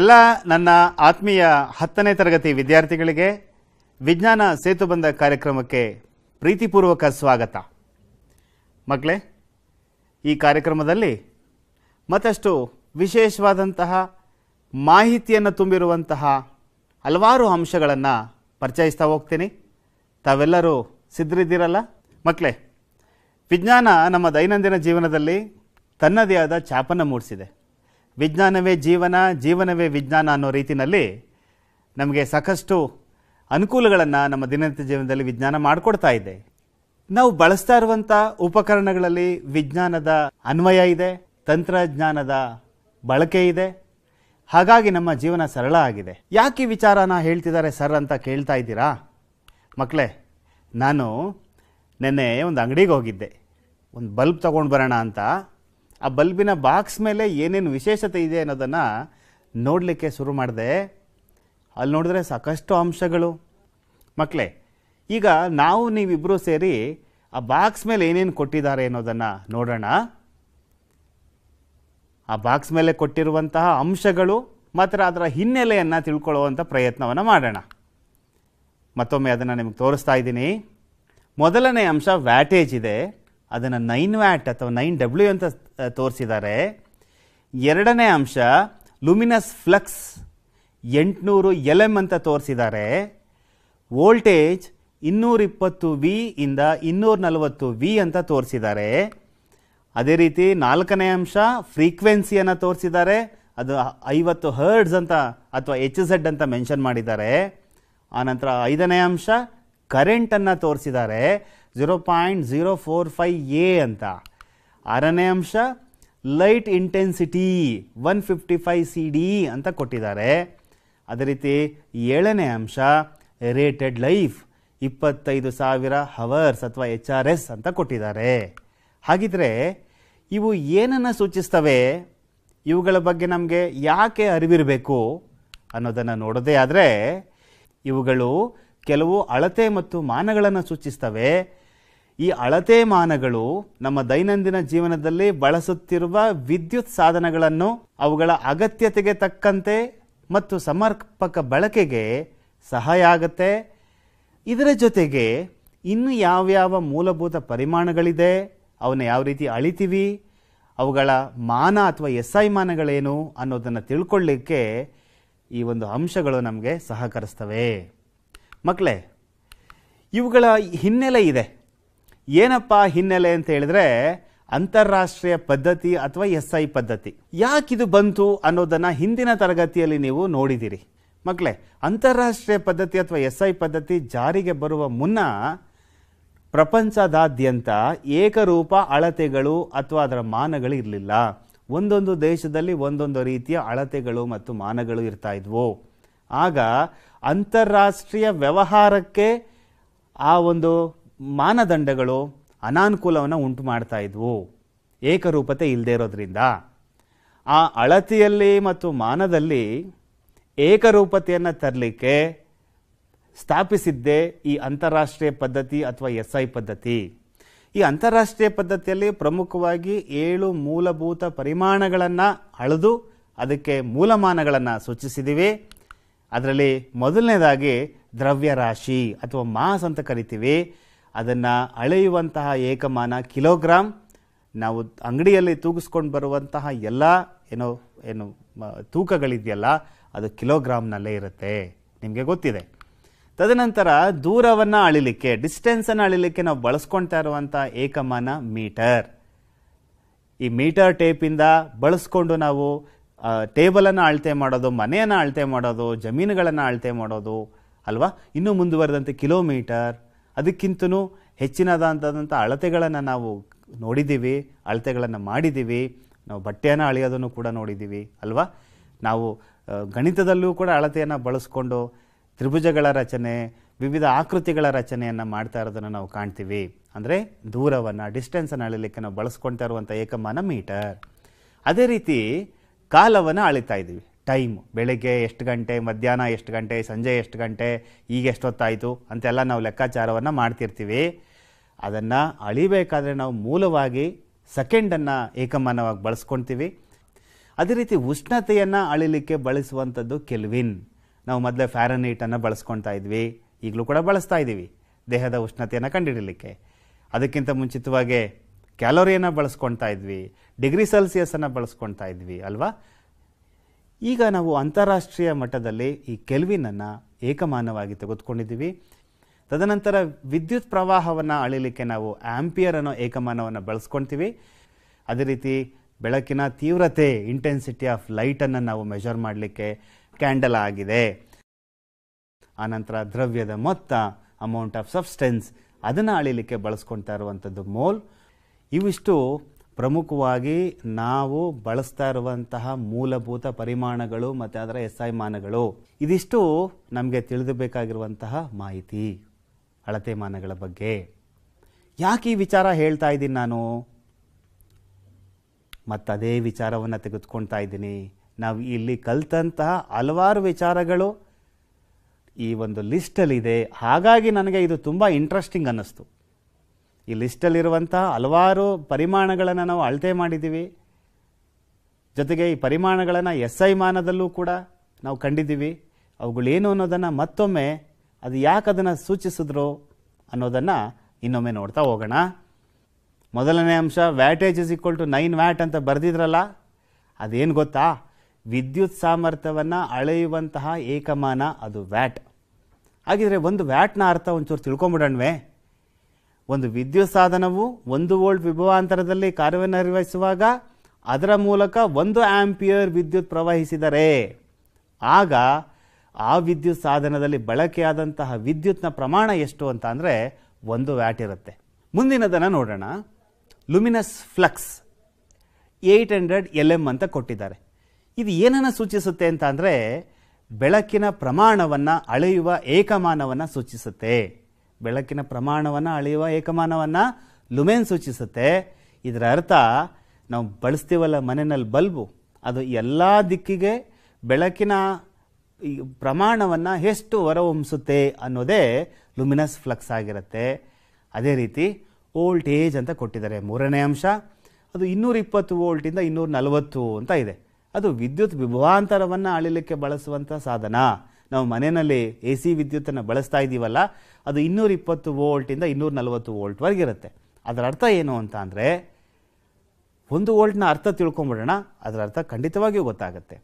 ಎಲ್ಲ ನನ್ನ ಆತ್ಮೀಯ ಹತ್ತನೇ ತರಗತಿ ವಿದ್ಯಾರ್ಥಿಗಳಿಗೆ ವಿಜ್ಞಾನ ಬಂದ ಕಾರ್ಯಕ್ರಮಕ್ಕೆ ಪ್ರೀತಿಪೂರ್ವಕ ಸ್ವಾಗತ ಮಕ್ಕಳೇ ಈ ಕಾರ್ಯಕ್ರಮದಲ್ಲಿ ಮತ್ತಷ್ಟು ವಿಶೇಷವಾದಂತಹ ಮಾಹಿತಿಯನ್ನು ತುಂಬಿರುವಂತಹ ಹಲವಾರು ಅಂಶಗಳನ್ನು ಪರಿಚಯಿಸ್ತಾ ಹೋಗ್ತೀನಿ ತಾವೆಲ್ಲರೂ ಸಿದ್ಧರಿದ್ದೀರಲ್ಲ ಮಕ್ಕಳೇ ವಿಜ್ಞಾನ ನಮ್ಮ ದೈನಂದಿನ ಜೀವನದಲ್ಲಿ ತನ್ನದೇ ಆದ ಛಾಪನ್ನು ಮೂಡಿಸಿದೆ ವಿಜ್ಞಾನವೇ ಜೀವನ ಜೀವನವೇ ವಿಜ್ಞಾನ ಅನ್ನೋ ರೀತಿಯಲ್ಲಿ ನಮಗೆ ಸಾಕಷ್ಟು ಅನುಕೂಲಗಳನ್ನು ನಮ್ಮ ದಿನನಿತ್ಯ ಜೀವನದಲ್ಲಿ ವಿಜ್ಞಾನ ಮಾಡಿಕೊಡ್ತಾ ಇದೆ ನಾವು ಬಳಸ್ತಾ ಇರುವಂಥ ಉಪಕರಣಗಳಲ್ಲಿ ವಿಜ್ಞಾನದ ಅನ್ವಯ ಇದೆ ತಂತ್ರಜ್ಞಾನದ ಬಳಕೆ ಇದೆ ಹಾಗಾಗಿ ನಮ್ಮ ಜೀವನ ಸರಳ ಆಗಿದೆ ಯಾಕೆ ವಿಚಾರನ ಹೇಳ್ತಿದ್ದಾರೆ ಸರ್ ಅಂತ ಕೇಳ್ತಾ ಇದ್ದೀರಾ ಮಕ್ಕಳೇ ನಾನು ನಿನ್ನೆ ಒಂದು ಅಂಗಡಿಗೆ ಹೋಗಿದ್ದೆ ಒಂದು ಬಲ್ಬ್ ತೊಗೊಂಡು ಬರೋಣ ಅಂತ ಆ ಬಲ್ಬಿನ ಬಾಕ್ಸ್ ಮೇಲೆ ಏನೇನು ವಿಶೇಷತೆ ಇದೆ ಅನ್ನೋದನ್ನು ನೋಡಲಿಕ್ಕೆ ಶುರು ಮಾಡಿದೆ ಅಲ್ಲಿ ನೋಡಿದ್ರೆ ಸಾಕಷ್ಟು ಅಂಶಗಳು ಮಕ್ಕಳೇ ಈಗ ನಾವು ನೀವಿಬ್ಬರೂ ಸೇರಿ ಆ ಬಾಕ್ಸ್ ಮೇಲೆ ಏನೇನು ಕೊಟ್ಟಿದ್ದಾರೆ ಅನ್ನೋದನ್ನು ನೋಡೋಣ ಆ ಬಾಕ್ಸ್ ಮೇಲೆ ಕೊಟ್ಟಿರುವಂತಹ ಅಂಶಗಳು ಮಾತ್ರ ಅದರ ಹಿನ್ನೆಲೆಯನ್ನು ತಿಳ್ಕೊಳ್ಳುವಂಥ ಪ್ರಯತ್ನವನ್ನು ಮಾಡೋಣ ಮತ್ತೊಮ್ಮೆ ಅದನ್ನು ನಿಮಗೆ ತೋರಿಸ್ತಾ ಇದ್ದೀನಿ ಮೊದಲನೇ ಅಂಶ ವ್ಯಾಟೇಜ್ ಇದೆ ಅದನ್ನು ನೈನ್ ವ್ಯಾಟ್ ಅಥವಾ ನೈನ್ ಡಬ್ಲ್ಯೂ ಅಂತ ತೋರಿಸಿದ್ದಾರೆ ಎರಡನೇ ಅಂಶ ಲುಮಿನಸ್ ಫ್ಲಕ್ಸ್ ಎಂಟುನೂರು ಎಲ್ ಎಮ್ ಅಂತ ತೋರಿಸಿದ್ದಾರೆ ವೋಲ್ಟೇಜ್ ಇನ್ನೂರಿಪ್ಪತ್ತು ವಿ ಇಂದ ಇನ್ನೂರ ನಲವತ್ತು ವಿ ಅಂತ ತೋರಿಸಿದ್ದಾರೆ ಅದೇ ರೀತಿ ನಾಲ್ಕನೇ ಅಂಶ ಫ್ರೀಕ್ವೆನ್ಸಿಯನ್ನು ತೋರಿಸಿದ್ದಾರೆ ಅದು ಐವತ್ತು ಹರ್ಡ್ಸ್ ಅಂತ ಅಥವಾ ಎಚ್ ಝೆಡ್ ಅಂತ ಮೆನ್ಷನ್ ಮಾಡಿದ್ದಾರೆ ಆನಂತರ ಐದನೇ ಅಂಶ ಕರೆಂಟನ್ನು ತೋರಿಸಿದ್ದಾರೆ zero point zero four five A ಅಂತ ಆರನೇ ಅಂಶ light intensity one fifty five C D ಅಂತ ಕೊಟ್ಟಿದ್ದಾರೆ ಅದೇ ರೀತಿ ಏಳನೇ ಅಂಶ ರೇಟೆಡ್ ಲೈಫ್ ಇಪ್ಪತ್ತೈದು ಸಾವಿರ ಹವರ್ಸ್ ಅಥವಾ ಎಚ್ ಆರ್ ಎಸ್ ಅಂತ ಕೊಟ್ಟಿದ್ದಾರೆ ಹಾಗಿದ್ರೆ ಇವು ಏನನ್ನು ಸೂಚಿಸ್ತವೆ ಇವುಗಳ ಬಗ್ಗೆ ನಮಗೆ ಯಾಕೆ ಅರಿವಿರಬೇಕು ಅನ್ನೋದನ್ನು ನೋಡೋದೇ ಆದರೆ ಇವುಗಳು ಕೆಲವು ಅಳತೆ ಮತ್ತು ಮಾನಗಳನ್ನು ಸೂಚಿಸ್ತವೆ ಈ ಅಳತೆ ಮಾನಗಳು ನಮ್ಮ ದೈನಂದಿನ ಜೀವನದಲ್ಲಿ ಬಳಸುತ್ತಿರುವ ವಿದ್ಯುತ್ ಸಾಧನಗಳನ್ನು ಅವುಗಳ ಅಗತ್ಯತೆಗೆ ತಕ್ಕಂತೆ ಮತ್ತು ಸಮರ್ಪಕ ಬಳಕೆಗೆ ಸಹಾಯ ಆಗತ್ತೆ ಇದರ ಜೊತೆಗೆ ಇನ್ನು ಯಾವ್ಯಾವ ಮೂಲಭೂತ ಪರಿಮಾಣಗಳಿದೆ ಅವನ್ನ ಯಾವ ರೀತಿ ಅಳಿತೀವಿ ಅವುಗಳ ಮಾನ ಅಥವಾ ಎಸ್ ಐ ಮಾನಗಳೇನು ಅನ್ನೋದನ್ನು ತಿಳ್ಕೊಳ್ಳಿಕ್ಕೆ ಈ ಒಂದು ಅಂಶಗಳು ನಮಗೆ ಸಹಕರಿಸ್ತವೆ ಮಕ್ಕಳೇ ಇವುಗಳ ಹಿನ್ನೆಲೆ ಇದೆ ಏನಪ್ಪ ಹಿನ್ನೆಲೆ ಅಂತ ಹೇಳಿದ್ರೆ ಅಂತಾರಾಷ್ಟ್ರೀಯ ಪದ್ಧತಿ ಅಥವಾ ಎಸ್ ಐ ಪದ್ಧತಿ ಯಾಕಿದು ಬಂತು ಅನ್ನೋದನ್ನು ಹಿಂದಿನ ತರಗತಿಯಲ್ಲಿ ನೀವು ನೋಡಿದಿರಿ ಮಕ್ಕಳೇ ಅಂತಾರಾಷ್ಟ್ರೀಯ ಪದ್ಧತಿ ಅಥವಾ ಎಸ್ ಐ ಪದ್ಧತಿ ಜಾರಿಗೆ ಬರುವ ಮುನ್ನ ಪ್ರಪಂಚದಾದ್ಯಂತ ಏಕರೂಪ ಅಳತೆಗಳು ಅಥವಾ ಅದರ ಮಾನಗಳು ಇರಲಿಲ್ಲ ಒಂದೊಂದು ದೇಶದಲ್ಲಿ ಒಂದೊಂದು ರೀತಿಯ ಅಳತೆಗಳು ಮತ್ತು ಮಾನಗಳು ಇರ್ತಾ ಇದ್ವು ಆಗ ಅಂತಾರಾಷ್ಟ್ರೀಯ ವ್ಯವಹಾರಕ್ಕೆ ಆ ಒಂದು ಮಾನದಂಡಗಳು ಅನಾನುಕೂಲವನ್ನು ಉಂಟು ಮಾಡ್ತಾ ಇದ್ವು ಏಕರೂಪತೆ ಇಲ್ಲದೆ ಇರೋದ್ರಿಂದ ಆ ಅಳತಿಯಲ್ಲಿ ಮತ್ತು ಮಾನದಲ್ಲಿ ಏಕರೂಪತೆಯನ್ನು ತರಲಿಕ್ಕೆ ಸ್ಥಾಪಿಸಿದ್ದೇ ಈ ಅಂತಾರಾಷ್ಟ್ರೀಯ ಪದ್ಧತಿ ಅಥವಾ ಎಸ್ ಐ ಪದ್ಧತಿ ಈ ಅಂತಾರಾಷ್ಟ್ರೀಯ ಪದ್ಧತಿಯಲ್ಲಿ ಪ್ರಮುಖವಾಗಿ ಏಳು ಮೂಲಭೂತ ಪರಿಮಾಣಗಳನ್ನು ಅಳೆದು ಅದಕ್ಕೆ ಮೂಲಮಾನಗಳನ್ನು ಸೂಚಿಸಿದ್ದೀವಿ ಅದರಲ್ಲಿ ಮೊದಲನೇದಾಗಿ ದ್ರವ್ಯರಾಶಿ ಅಥವಾ ಮಾಸ್ ಅಂತ ಕರಿತೀವಿ ಅದನ್ನು ಅಳೆಯುವಂತಹ ಏಕಮಾನ ಕಿಲೋಗ್ರಾಮ್ ನಾವು ಅಂಗಡಿಯಲ್ಲಿ ತೂಗಿಸ್ಕೊಂಡು ಬರುವಂತಹ ಎಲ್ಲ ಏನೋ ಏನು ತೂಕಗಳಿದೆಯಲ್ಲ ಅದು ಕಿಲೋಗ್ರಾಮ್ನಲ್ಲೇ ಇರುತ್ತೆ ನಿಮಗೆ ಗೊತ್ತಿದೆ ತದನಂತರ ದೂರವನ್ನು ಅಳಿಲಿಕ್ಕೆ ಡಿಸ್ಟೆನ್ಸನ್ನು ಅಳಿಲಿಕ್ಕೆ ನಾವು ಬಳಸ್ಕೊಳ್ತಾ ಇರುವಂಥ ಏಕಮಾನ ಮೀಟರ್ ಈ ಮೀಟರ್ ಟೇಪಿಂದ ಬಳಸ್ಕೊಂಡು ನಾವು ಟೇಬಲನ್ನು ಅಳತೆ ಮಾಡೋದು ಮನೆಯನ್ನು ಅಳತೆ ಮಾಡೋದು ಜಮೀನುಗಳನ್ನು ಅಳತೆ ಮಾಡೋದು ಅಲ್ವಾ ಇನ್ನೂ ಮುಂದುವರೆದಂತೆ ಕಿಲೋಮೀಟರ್ ಅದಕ್ಕಿಂತನೂ ಹೆಚ್ಚಿನದಾದಂಥ ಅಳತೆಗಳನ್ನು ನಾವು ನೋಡಿದ್ದೀವಿ ಅಳತೆಗಳನ್ನು ಮಾಡಿದ್ದೀವಿ ನಾವು ಬಟ್ಟೆಯನ್ನು ಅಳೆಯೋದನ್ನು ಕೂಡ ನೋಡಿದ್ದೀವಿ ಅಲ್ವಾ ನಾವು ಗಣಿತದಲ್ಲೂ ಕೂಡ ಅಳತೆಯನ್ನು ಬಳಸ್ಕೊಂಡು ತ್ರಿಭುಜಗಳ ರಚನೆ ವಿವಿಧ ಆಕೃತಿಗಳ ರಚನೆಯನ್ನು ಮಾಡ್ತಾ ಇರೋದನ್ನು ನಾವು ಕಾಣ್ತೀವಿ ಅಂದರೆ ದೂರವನ್ನು ಡಿಸ್ಟೆನ್ಸನ್ನು ಅಳಿಲಿಕ್ಕೆ ನಾವು ಬಳಸ್ಕೊಳ್ತಾ ಇರುವಂಥ ಏಕಮಾನ ಮೀಟರ್ ಅದೇ ರೀತಿ ಕಾಲವನ್ನು ಅಳಿತಾ ಇದ್ದೀವಿ ಟೈಮ್ ಬೆಳಗ್ಗೆ ಎಷ್ಟು ಗಂಟೆ ಮಧ್ಯಾಹ್ನ ಎಷ್ಟು ಗಂಟೆ ಸಂಜೆ ಎಷ್ಟು ಗಂಟೆ ಈಗ ಎಷ್ಟೊತ್ತಾಯಿತು ಅಂತೆಲ್ಲ ನಾವು ಲೆಕ್ಕಾಚಾರವನ್ನು ಮಾಡ್ತಿರ್ತೀವಿ ಅದನ್ನು ಅಳಿಬೇಕಾದ್ರೆ ನಾವು ಮೂಲವಾಗಿ ಸೆಕೆಂಡನ್ನು ಏಕಮಾನವಾಗಿ ಬಳಸ್ಕೊಳ್ತೀವಿ ಅದೇ ರೀತಿ ಉಷ್ಣತೆಯನ್ನು ಅಳಿಲಿಕ್ಕೆ ಬಳಸುವಂಥದ್ದು ಕೆಲ್ವಿನ್ ನಾವು ಮೊದಲೇ ಫ್ಯಾರನೈಟನ್ನು ಬಳಸ್ಕೊಳ್ತಾ ಇದ್ವಿ ಈಗಲೂ ಕೂಡ ಬಳಸ್ತಾ ಇದ್ದೀವಿ ದೇಹದ ಉಷ್ಣತೆಯನ್ನು ಕಂಡುಹಿಡಲಿಕ್ಕೆ ಅದಕ್ಕಿಂತ ಮುಂಚಿತವಾಗಿ ಕ್ಯಾಲೋರಿಯನ್ನು ಬಳಸ್ಕೊಳ್ತಾ ಇದ್ವಿ ಡಿಗ್ರಿ ಸೆಲ್ಸಿಯಸ್ಸನ್ನು ಬಳಸ್ಕೊಳ್ತಾ ಇದ್ವಿ ಅಲ್ವಾ ಈಗ ನಾವು ಅಂತಾರಾಷ್ಟ್ರೀಯ ಮಟ್ಟದಲ್ಲಿ ಈ ಕೆಲ್ವಿನನ್ನು ಏಕಮಾನವಾಗಿ ತೆಗೆದುಕೊಂಡಿದ್ದೀವಿ ತದನಂತರ ವಿದ್ಯುತ್ ಪ್ರವಾಹವನ್ನು ಅಳಿಲಿಕ್ಕೆ ನಾವು ಆಂಪಿಯರ್ ಅನ್ನೋ ಏಕಮಾನವನ್ನು ಬಳಸ್ಕೊಳ್ತೀವಿ ಅದೇ ರೀತಿ ಬೆಳಕಿನ ತೀವ್ರತೆ ಇಂಟೆನ್ಸಿಟಿ ಆಫ್ ಲೈಟನ್ನು ನಾವು ಮೆಷರ್ ಮಾಡಲಿಕ್ಕೆ ಕ್ಯಾಂಡಲ್ ಆಗಿದೆ ಆನಂತರ ದ್ರವ್ಯದ ಮೊತ್ತ ಅಮೌಂಟ್ ಆಫ್ ಸಬ್ಸ್ಟೆನ್ಸ್ ಅದನ್ನು ಅಳಿಲಿಕ್ಕೆ ಬಳಸ್ಕೊಳ್ತಾ ಇರುವಂಥದ್ದು ಮೋಲ್ ಇವಿಷ್ಟು ಪ್ರಮುಖವಾಗಿ ನಾವು ಬಳಸ್ತಾ ಇರುವಂತಹ ಮೂಲಭೂತ ಪರಿಮಾಣಗಳು ಮತ್ತು ಅದರ ಮಾನಗಳು ಇದಿಷ್ಟು ನಮಗೆ ತಿಳಿದಬೇಕಾಗಿರುವಂತಹ ಮಾಹಿತಿ ಅಳತೆ ಮಾನಗಳ ಬಗ್ಗೆ ಯಾಕೆ ಈ ವಿಚಾರ ಹೇಳ್ತಾ ಇದ್ದೀನಿ ನಾನು ಅದೇ ವಿಚಾರವನ್ನು ತೆಗೆದುಕೊಳ್ತಾ ಇದ್ದೀನಿ ನಾವು ಇಲ್ಲಿ ಕಲ್ತಂತಹ ಹಲವಾರು ವಿಚಾರಗಳು ಈ ಒಂದು ಲಿಸ್ಟಲ್ಲಿದೆ ಹಾಗಾಗಿ ನನಗೆ ಇದು ತುಂಬ ಇಂಟ್ರೆಸ್ಟಿಂಗ್ ಅನ್ನಿಸ್ತು ಈ ಲಿಸ್ಟಲ್ಲಿರುವಂಥ ಹಲವಾರು ಪರಿಮಾಣಗಳನ್ನು ನಾವು ಅಳತೆ ಮಾಡಿದ್ದೀವಿ ಜೊತೆಗೆ ಈ ಪರಿಮಾಣಗಳನ್ನು ಎಸ್ ಐ ಮಾನದಲ್ಲೂ ಕೂಡ ನಾವು ಕಂಡಿದ್ದೀವಿ ಅವುಗಳೇನು ಅನ್ನೋದನ್ನು ಮತ್ತೊಮ್ಮೆ ಅದು ಯಾಕೆ ಅದನ್ನು ಸೂಚಿಸಿದ್ರು ಅನ್ನೋದನ್ನು ಇನ್ನೊಮ್ಮೆ ನೋಡ್ತಾ ಹೋಗೋಣ ಮೊದಲನೇ ಅಂಶ wattage is equal to nine watt ಅಂತ ಬರೆದಿದ್ರಲ್ಲ ಅದೇನು ಗೊತ್ತಾ ವಿದ್ಯುತ್ ಸಾಮರ್ಥ್ಯವನ್ನು ಅಳೆಯುವಂತಹ ಏಕಮಾನ ಅದು ವ್ಯಾಟ್ ಹಾಗಿದ್ರೆ ಒಂದು ವ್ಯಾಟ್ನ ಅರ್ಥ ಒಂಚೂರು ತಿಳ್ಕೊಂಬಿಡೋಣವೇ ಒಂದು ವಿದ್ಯುತ್ ಸಾಧನವು ಒಂದು ವೋಲ್ಟ್ ವಿಭವಾಂತರದಲ್ಲಿ ಕಾರ್ಯನಿರ್ವಹಿಸುವಾಗ ಅದರ ಮೂಲಕ ಒಂದು ಆಂಪಿಯರ್ ವಿದ್ಯುತ್ ಪ್ರವಹಿಸಿದರೆ ಆಗ ಆ ವಿದ್ಯುತ್ ಸಾಧನದಲ್ಲಿ ಬಳಕೆಯಾದಂತಹ ವಿದ್ಯುತ್ನ ಪ್ರಮಾಣ ಎಷ್ಟು ಅಂತ ಅಂದರೆ ಒಂದು ವ್ಯಾಟ್ ಇರುತ್ತೆ ಮುಂದಿನದನ್ನು ನೋಡೋಣ luminous flux eight hundred L M ಅಂತ ಕೊಟ್ಟಿದ್ದಾರೆ ಇದು ಏನನ್ನು ಸೂಚಿಸುತ್ತೆ ಅಂತ ಅಂದರೆ ಬೆಳಕಿನ ಪ್ರಮಾಣವನ್ನು ಅಳೆಯುವ ಏಕಮಾನವನ್ನು ಸೂಚಿಸುತ್ತೆ ಬೆಳಕಿನ ಪ್ರಮಾಣವನ್ನು ಅಳೆಯುವ ಏಕಮಾನವನ್ನು ಲುಮೆನ್ ಸೂಚಿಸುತ್ತೆ ಇದರ ಅರ್ಥ ನಾವು ಬಳಸ್ತೀವಲ್ಲ ಮನೆಯಲ್ಲಿ ಬಲ್ಬು ಅದು ಎಲ್ಲ ದಿಕ್ಕಿಗೆ ಬೆಳಕಿನ ಪ್ರಮಾಣವನ್ನು ಎಷ್ಟು ಹೊರಹೊಮ್ಮಿಸುತ್ತೆ ಅನ್ನೋದೇ ಲುಮಿನಸ್ ಫ್ಲಕ್ಸ್ ಆಗಿರುತ್ತೆ ಅದೇ ರೀತಿ ವೋಲ್ಟೇಜ್ ಅಂತ ಕೊಟ್ಟಿದ್ದಾರೆ ಮೂರನೇ ಅಂಶ ಅದು ಇನ್ನೂರ ಇಪ್ಪತ್ತು ವೋಲ್ಟಿಂದ ಇನ್ನೂರ ನಲವತ್ತು ಅಂತ ಇದೆ ಅದು ವಿದ್ಯುತ್ ವಿಭವಾಂತರವನ್ನು ಅಳಿಲಿಕ್ಕೆ ಬಳಸುವಂಥ ಸಾಧನ ನಾವು ಮನೆಯಲ್ಲಿ ಎ ಸಿ ವಿದ್ಯುತ್ತನ್ನು ಬಳಸ್ತಾ ಇದ್ದೀವಲ್ಲ ಅದು ಇನ್ನೂರ ಇಪ್ಪತ್ತು ವೋಲ್ಟಿಂದ ಇನ್ನೂರ ನಲವತ್ತು ವೋಲ್ಟ್ವರೆಗೆ ಇರುತ್ತೆ ಅದರ ಅರ್ಥ ಏನು ಅಂತ ಅಂದರೆ ಒಂದು ವೋಲ್ಟ್ನ ಅರ್ಥ ತಿಳ್ಕೊಂಬಿಡೋಣ ಅದರ ಅರ್ಥ ಖಂಡಿತವಾಗಿಯೂ ಗೊತ್ತಾಗುತ್ತೆ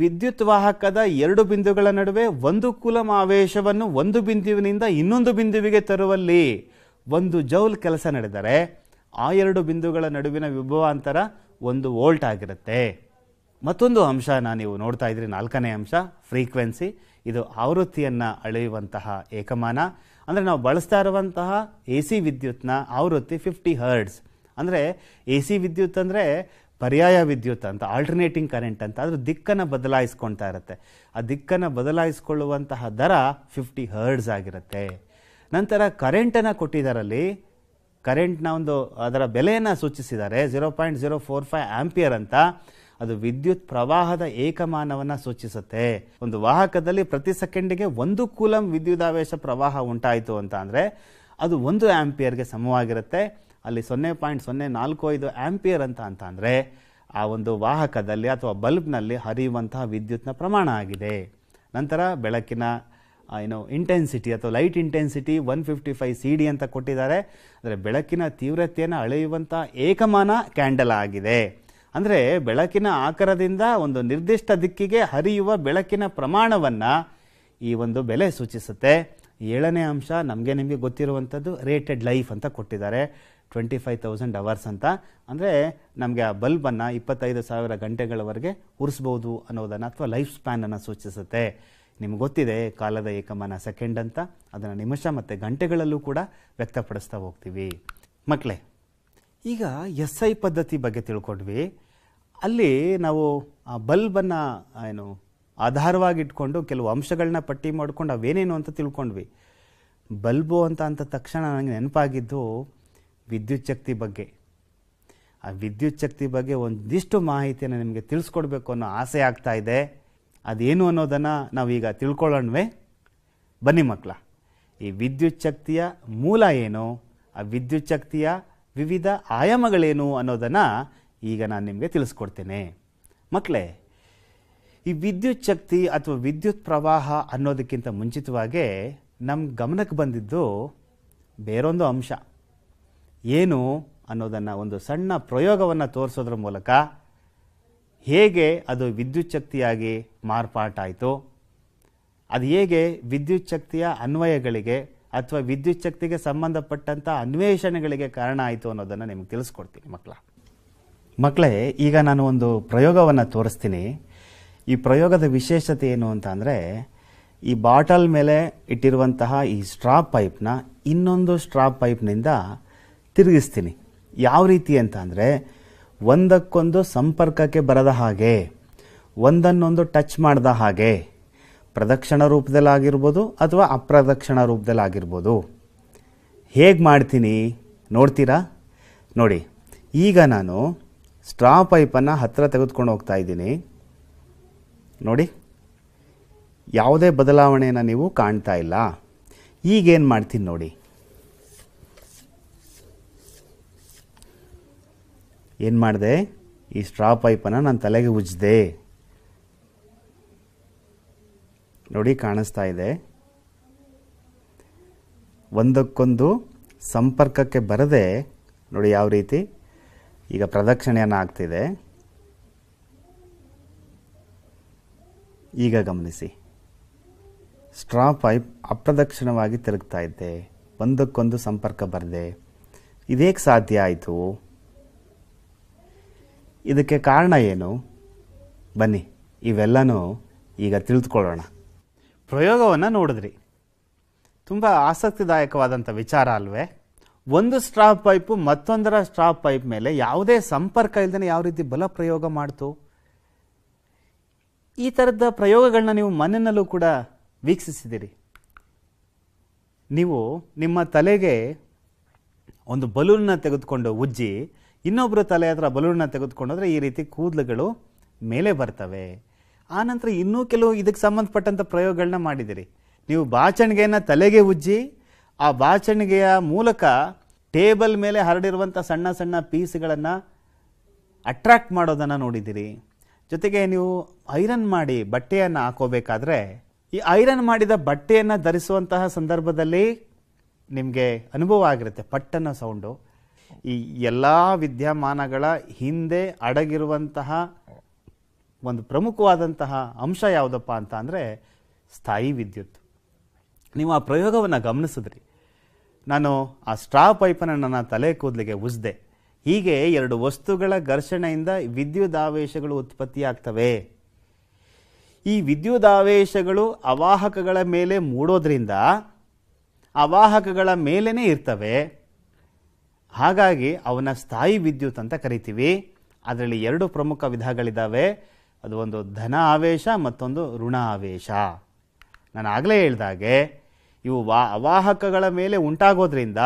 ವಿದ್ಯುತ್ ವಾಹಕದ ಎರಡು ಬಿಂದುಗಳ ನಡುವೆ ಒಂದು ಕುಲಮಾವೇಶವನ್ನು ಆವೇಶವನ್ನು ಒಂದು ಬಿಂದುವಿನಿಂದ ಇನ್ನೊಂದು ಬಿಂದುವಿಗೆ ತರುವಲ್ಲಿ ಒಂದು ಜೌಲ್ ಕೆಲಸ ನಡೆದರೆ ಆ ಎರಡು ಬಿಂದುಗಳ ನಡುವಿನ ವಿಭವಾಂತರ ಒಂದು ವೋಲ್ಟ್ ಆಗಿರುತ್ತೆ ಮತ್ತೊಂದು ಅಂಶನ ನೀವು ನೋಡ್ತಾ ಇದ್ರಿ ನಾಲ್ಕನೇ ಅಂಶ ಫ್ರೀಕ್ವೆನ್ಸಿ ಇದು ಆವೃತ್ತಿಯನ್ನು ಅಳೆಯುವಂತಹ ಏಕಮಾನ ಅಂದರೆ ನಾವು ಬಳಸ್ತಾ ಇರುವಂತಹ ಎ ಸಿ ವಿದ್ಯುತ್ನ ಆವೃತ್ತಿ ಫಿಫ್ಟಿ ಹರ್ಡ್ಸ್ ಅಂದರೆ ಎ ಸಿ ವಿದ್ಯುತ್ ಅಂದರೆ ಪರ್ಯಾಯ ವಿದ್ಯುತ್ ಅಂತ ಆಲ್ಟರ್ನೇಟಿಂಗ್ ಕರೆಂಟ್ ಅಂತ ಅದರ ದಿಕ್ಕನ್ನು ಬದಲಾಯಿಸ್ಕೊಳ್ತಾ ಇರುತ್ತೆ ಆ ದಿಕ್ಕನ್ನು ಬದಲಾಯಿಸ್ಕೊಳ್ಳುವಂತಹ ದರ ಫಿಫ್ಟಿ ಹರ್ಡ್ಸ್ ಆಗಿರುತ್ತೆ ನಂತರ ಕರೆಂಟನ್ನು ಕೊಟ್ಟಿದ್ದರಲ್ಲಿ ಕರೆಂಟ್ನ ಒಂದು ಅದರ ಬೆಲೆಯನ್ನು ಸೂಚಿಸಿದ್ದಾರೆ zero point zero four five ampere ಅಂತ ಅದು ವಿದ್ಯುತ್ ಪ್ರವಾಹದ ಏಕಮಾನವನ್ನು ಸೂಚಿಸುತ್ತೆ ಒಂದು ವಾಹಕದಲ್ಲಿ ಪ್ರತಿ ಸೆಕೆಂಡಿಗೆ ಒಂದು ಕೂಲಂ ವಿದ್ಯುದಾವೇಶ ಪ್ರವಾಹ ಉಂಟಾಯಿತು ಅಂತ ಅಂದರೆ ಅದು ಒಂದು ಆಂಪಿಯರ್ಗೆ ಸಮವಾಗಿರುತ್ತೆ ಅಲ್ಲಿ ಸೊನ್ನೆ ಪಾಯಿಂಟ್ ಸೊನ್ನೆ ನಾಲ್ಕು ಐದು ಆ್ಯಂಪಿಯರ್ ಅಂತ ಅಂತ ಅಂದರೆ ಆ ಒಂದು ವಾಹಕದಲ್ಲಿ ಅಥವಾ ಬಲ್ಬ್ನಲ್ಲಿ ಹರಿಯುವಂತಹ ವಿದ್ಯುತ್ನ ಪ್ರಮಾಣ ಆಗಿದೆ ನಂತರ ಬೆಳಕಿನ ಏನು ಇಂಟೆನ್ಸಿಟಿ ಅಥವಾ light intensity one fifty five C D ಅಂತ ಕೊಟ್ಟಿದ್ದಾರೆ ಅಂದರೆ ಬೆಳಕಿನ ತೀವ್ರತೆಯನ್ನು ಅಳೆಯುವಂಥ ಏಕಮಾನ ಕ್ಯಾಂಡಲ್ ಆಗಿದೆ ಅಂದರೆ ಬೆಳಕಿನ ಆಕಾರದಿಂದ ಒಂದು ನಿರ್ದಿಷ್ಟ ದಿಕ್ಕಿಗೆ ಹರಿಯುವ ಬೆಳಕಿನ ಪ್ರಮಾಣವನ್ನು ಈ ಒಂದು ಬೆಲೆ ಸೂಚಿಸುತ್ತೆ ಏಳನೇ ಅಂಶ ನಮಗೆ ನಿಮಗೆ ಗೊತ್ತಿರುವಂಥದ್ದು ರೇಟೆಡ್ ಲೈಫ್ ಅಂತ ಕೊಟ್ಟಿದ್ದಾರೆ ಟ್ವೆಂಟಿ ಫೈವ್ ತೌಸಂಡ್ ಅವರ್ಸ್ ಅಂತ ಅಂದರೆ ನಮಗೆ ಆ ಬಲ್ಬನ್ನು ಇಪ್ಪತ್ತೈದು ಸಾವಿರ ಗಂಟೆಗಳವರೆಗೆ ಉರಿಸ್ಬೋದು ಅನ್ನೋದನ್ನು ಅಥವಾ ಲೈಫ್ ಸ್ಪ್ಯಾನನ್ನು ಸೂಚಿಸುತ್ತೆ ನಿಮ್ಗೆ ಗೊತ್ತಿದೆ ಕಾಲದ ಏಕಮಾನ ಸೆಕೆಂಡ್ ಅಂತ ಅದನ್ನು ನಿಮಿಷ ಮತ್ತು ಗಂಟೆಗಳಲ್ಲೂ ಕೂಡ ವ್ಯಕ್ತಪಡಿಸ್ತಾ ಹೋಗ್ತೀವಿ ಮಕ್ಕಳೇ ಈಗ ಎಸ್ ಐ ಪದ್ಧತಿ ಬಗ್ಗೆ ತಿಳ್ಕೊಂಡ್ವಿ ಅಲ್ಲಿ ನಾವು ಆ ಬಲ್ಬನ್ನು ಏನು ಆಧಾರವಾಗಿಟ್ಕೊಂಡು ಕೆಲವು ಅಂಶಗಳನ್ನ ಪಟ್ಟಿ ಮಾಡಿಕೊಂಡು ಅವೇನೇನು ಅಂತ ತಿಳ್ಕೊಂಡ್ವಿ ಬಲ್ಬು ಅಂತ ಅಂತ ತಕ್ಷಣ ನನಗೆ ನೆನಪಾಗಿದ್ದು ವಿದ್ಯುತ್ ಶಕ್ತಿ ಬಗ್ಗೆ ಆ ವಿದ್ಯುತ್ ಶಕ್ತಿ ಬಗ್ಗೆ ಒಂದಿಷ್ಟು ಮಾಹಿತಿಯನ್ನು ನಿಮಗೆ ತಿಳಿಸ್ಕೊಡ್ಬೇಕು ಅನ್ನೋ ಆಸೆ ಆಗ್ತಾ ಇದೆ ಅದೇನು ಅನ್ನೋದನ್ನು ನಾವೀಗ ತಿಳ್ಕೊಳ್ಳೋಣ್ವೆ ಬನ್ನಿ ಮಕ್ಕಳ ಈ ವಿದ್ಯುತ್ ಶಕ್ತಿಯ ಮೂಲ ಏನು ಆ ವಿದ್ಯುತ್ ಶಕ್ತಿಯ ವಿವಿಧ ಆಯಾಮಗಳೇನು ಅನ್ನೋದನ್ನು ಈಗ ನಾನು ನಿಮಗೆ ತಿಳಿಸ್ಕೊಡ್ತೇನೆ ಮಕ್ಕಳೇ ಈ ವಿದ್ಯುತ್ ಶಕ್ತಿ ಅಥವಾ ವಿದ್ಯುತ್ ಪ್ರವಾಹ ಅನ್ನೋದಕ್ಕಿಂತ ಮುಂಚಿತವಾಗೇ ನಮ್ಮ ಗಮನಕ್ಕೆ ಬಂದಿದ್ದು ಬೇರೊಂದು ಅಂಶ ಏನು ಅನ್ನೋದನ್ನು ಒಂದು ಸಣ್ಣ ಪ್ರಯೋಗವನ್ನು ತೋರಿಸೋದ್ರ ಮೂಲಕ ಹೇಗೆ ಅದು ವಿದ್ಯುತ್ ಶಕ್ತಿಯಾಗಿ ಮಾರ್ಪಾಟಾಯಿತು ಅದು ಹೇಗೆ ವಿದ್ಯುತ್ ಅನ್ವಯಗಳಿಗೆ ಅಥವಾ ವಿದ್ಯುತ್ ಶಕ್ತಿಗೆ ಸಂಬಂಧಪಟ್ಟಂಥ ಅನ್ವೇಷಣೆಗಳಿಗೆ ಕಾರಣ ಆಯಿತು ಅನ್ನೋದನ್ನು ನಿಮಗೆ ತಿಳಿಸ್ಕೊಡ್ತೀನಿ ಮಕ್ಕಳ ಮಕ್ಕಳೇ ಈಗ ನಾನು ಒಂದು ಪ್ರಯೋಗವನ್ನು ತೋರಿಸ್ತೀನಿ ಈ ಪ್ರಯೋಗದ ವಿಶೇಷತೆ ಏನು ಅಂತ ಅಂದರೆ ಈ ಬಾಟಲ್ ಮೇಲೆ ಇಟ್ಟಿರುವಂತಹ ಈ ಸ್ಟ್ರಾ ಪೈಪ್ನ ಇನ್ನೊಂದು ಸ್ಟ್ರಾ ಪೈಪ್ನಿಂದ ತಿರುಗಿಸ್ತೀನಿ ಯಾವ ರೀತಿ ಅಂತ ಅಂದರೆ ಒಂದಕ್ಕೊಂದು ಸಂಪರ್ಕಕ್ಕೆ ಬರದ ಹಾಗೆ ಒಂದನ್ನೊಂದು ಟಚ್ ಮಾಡಿದ ಹಾಗೆ ಪ್ರದಕ್ಷಿಣ ರೂಪದಲ್ಲಿ ಆಗಿರ್ಬೋದು ಅಥವಾ ಅಪ್ರದಕ್ಷಿಣ ರೂಪದಲ್ಲಿ ಆಗಿರ್ಬೋದು ಹೇಗೆ ಮಾಡ್ತೀನಿ ನೋಡ್ತೀರಾ ನೋಡಿ ಈಗ ನಾನು ಸ್ಟ್ರಾ ಪೈಪನ್ನು ಹತ್ತಿರ ತೆಗೆದುಕೊಂಡು ಹೋಗ್ತಾ ಇದ್ದೀನಿ ನೋಡಿ ಯಾವುದೇ ಬದಲಾವಣೆಯನ್ನು ನೀವು ಕಾಣ್ತಾ ಇಲ್ಲ ಈಗೇನು ಮಾಡ್ತೀನಿ ನೋಡಿ ಏನು ಮಾಡಿದೆ ಈ ಸ್ಟ್ರಾ ಪೈಪನ್ನು ನಾನು ತಲೆಗೆ ಉಜ್ಜಿದೆ ನೋಡಿ ಕಾಣಿಸ್ತಾ ಇದೆ ಒಂದಕ್ಕೊಂದು ಸಂಪರ್ಕಕ್ಕೆ ಬರದೆ ನೋಡಿ ಯಾವ ರೀತಿ ಈಗ ಪ್ರದಕ್ಷಿಣೆಯನ್ನು ಆಗ್ತಿದೆ ಈಗ ಗಮನಿಸಿ ಸ್ಟ್ರಾ ಪೈಪ್ ಅಪ್ರದಕ್ಷಿಣವಾಗಿ ತಿರುಗ್ತಾ ಇದ್ದೆ ಒಂದಕ್ಕೊಂದು ಸಂಪರ್ಕ ಬರದೆ ಇದೇಕೆ ಸಾಧ್ಯ ಆಯಿತು ಇದಕ್ಕೆ ಕಾರಣ ಏನು ಬನ್ನಿ ಇವೆಲ್ಲನೂ ಈಗ ತಿಳಿದುಕೊಳ್ಳೋಣ ಪ್ರಯೋಗವನ್ನು ನೋಡಿದ್ರಿ ತುಂಬ ಆಸಕ್ತಿದಾಯಕವಾದಂಥ ವಿಚಾರ ಅಲ್ವೇ ಒಂದು ಸ್ಟ್ರಾ ಪೈಪು ಮತ್ತೊಂದರ ಸ್ಟ್ರಾ ಪೈಪ್ ಮೇಲೆ ಯಾವುದೇ ಸಂಪರ್ಕ ಇಲ್ಲದೇ ಯಾವ ರೀತಿ ಬಲ ಪ್ರಯೋಗ ಮಾಡ್ತು ಈ ಥರದ ಪ್ರಯೋಗಗಳನ್ನ ನೀವು ಮನೆಯಲ್ಲೂ ಕೂಡ ವೀಕ್ಷಿಸಿದ್ದೀರಿ ನೀವು ನಿಮ್ಮ ತಲೆಗೆ ಒಂದು ಬಲೂನ್ನ ತೆಗೆದುಕೊಂಡು ಉಜ್ಜಿ ಇನ್ನೊಬ್ಬರ ತಲೆ ಹತ್ರ ಬಲೂನ್ನ ತೆಗೆದುಕೊಂಡು ಈ ರೀತಿ ಕೂದಲುಗಳು ಮೇಲೆ ಬರ್ತವೆ ಆ ನಂತರ ಇನ್ನೂ ಕೆಲವು ಇದಕ್ಕೆ ಸಂಬಂಧಪಟ್ಟಂಥ ಪ್ರಯೋಗಗಳನ್ನ ಮಾಡಿದಿರಿ ನೀವು ಬಾಚಣಿಗೆಯನ್ನು ತಲೆಗೆ ಉಜ್ಜಿ ಆ ಬಾಚಣಿಗೆಯ ಮೂಲಕ ಟೇಬಲ್ ಮೇಲೆ ಹರಡಿರುವಂಥ ಸಣ್ಣ ಸಣ್ಣ ಪೀಸ್ಗಳನ್ನು ಅಟ್ರ್ಯಾಕ್ಟ್ ಮಾಡೋದನ್ನು ನೋಡಿದ್ದೀರಿ ಜೊತೆಗೆ ನೀವು ಐರನ್ ಮಾಡಿ ಬಟ್ಟೆಯನ್ನು ಹಾಕೋಬೇಕಾದ್ರೆ ಈ ಐರನ್ ಮಾಡಿದ ಬಟ್ಟೆಯನ್ನು ಧರಿಸುವಂತಹ ಸಂದರ್ಭದಲ್ಲಿ ನಿಮಗೆ ಅನುಭವ ಆಗಿರುತ್ತೆ ಪಟ್ಟನ ಸೌಂಡು ಈ ಎಲ್ಲ ವಿದ್ಯಮಾನಗಳ ಹಿಂದೆ ಅಡಗಿರುವಂತಹ ಒಂದು ಪ್ರಮುಖವಾದಂತಹ ಅಂಶ ಯಾವುದಪ್ಪ ಅಂತ ಅಂದರೆ ಸ್ಥಾಯಿ ವಿದ್ಯುತ್ ನೀವು ಆ ಪ್ರಯೋಗವನ್ನು ಗಮನಿಸಿದ್ರಿ ನಾನು ಆ ಸ್ಟ್ರಾ ಪೈಪನ್ನು ನನ್ನ ತಲೆ ಕೂದಲಿಗೆ ಉಜ್ದೆ ಹೀಗೆ ಎರಡು ವಸ್ತುಗಳ ಘರ್ಷಣೆಯಿಂದ ವಿದ್ಯುದಾವೇಶಗಳು ಆಗ್ತವೆ ಈ ವಿದ್ಯುದಾವೇಶಗಳು ಅವಾಹಕಗಳ ಮೇಲೆ ಮೂಡೋದ್ರಿಂದ ಅವಾಹಕಗಳ ಮೇಲೇ ಇರ್ತವೆ ಹಾಗಾಗಿ ಅವನ್ನ ಸ್ಥಾಯಿ ವಿದ್ಯುತ್ ಅಂತ ಕರಿತೀವಿ ಅದರಲ್ಲಿ ಎರಡು ಪ್ರಮುಖ ವಿಧಗಳಿದ್ದಾವೆ ಅದು ಒಂದು ಧನ ಆವೇಶ ಮತ್ತೊಂದು ಋಣ ಆವೇಶ ನಾನು ಆಗಲೇ ಹೇಳಿದಾಗೆ ಇವು ವಾ ಅವಾಹಕಗಳ ಮೇಲೆ ಉಂಟಾಗೋದ್ರಿಂದ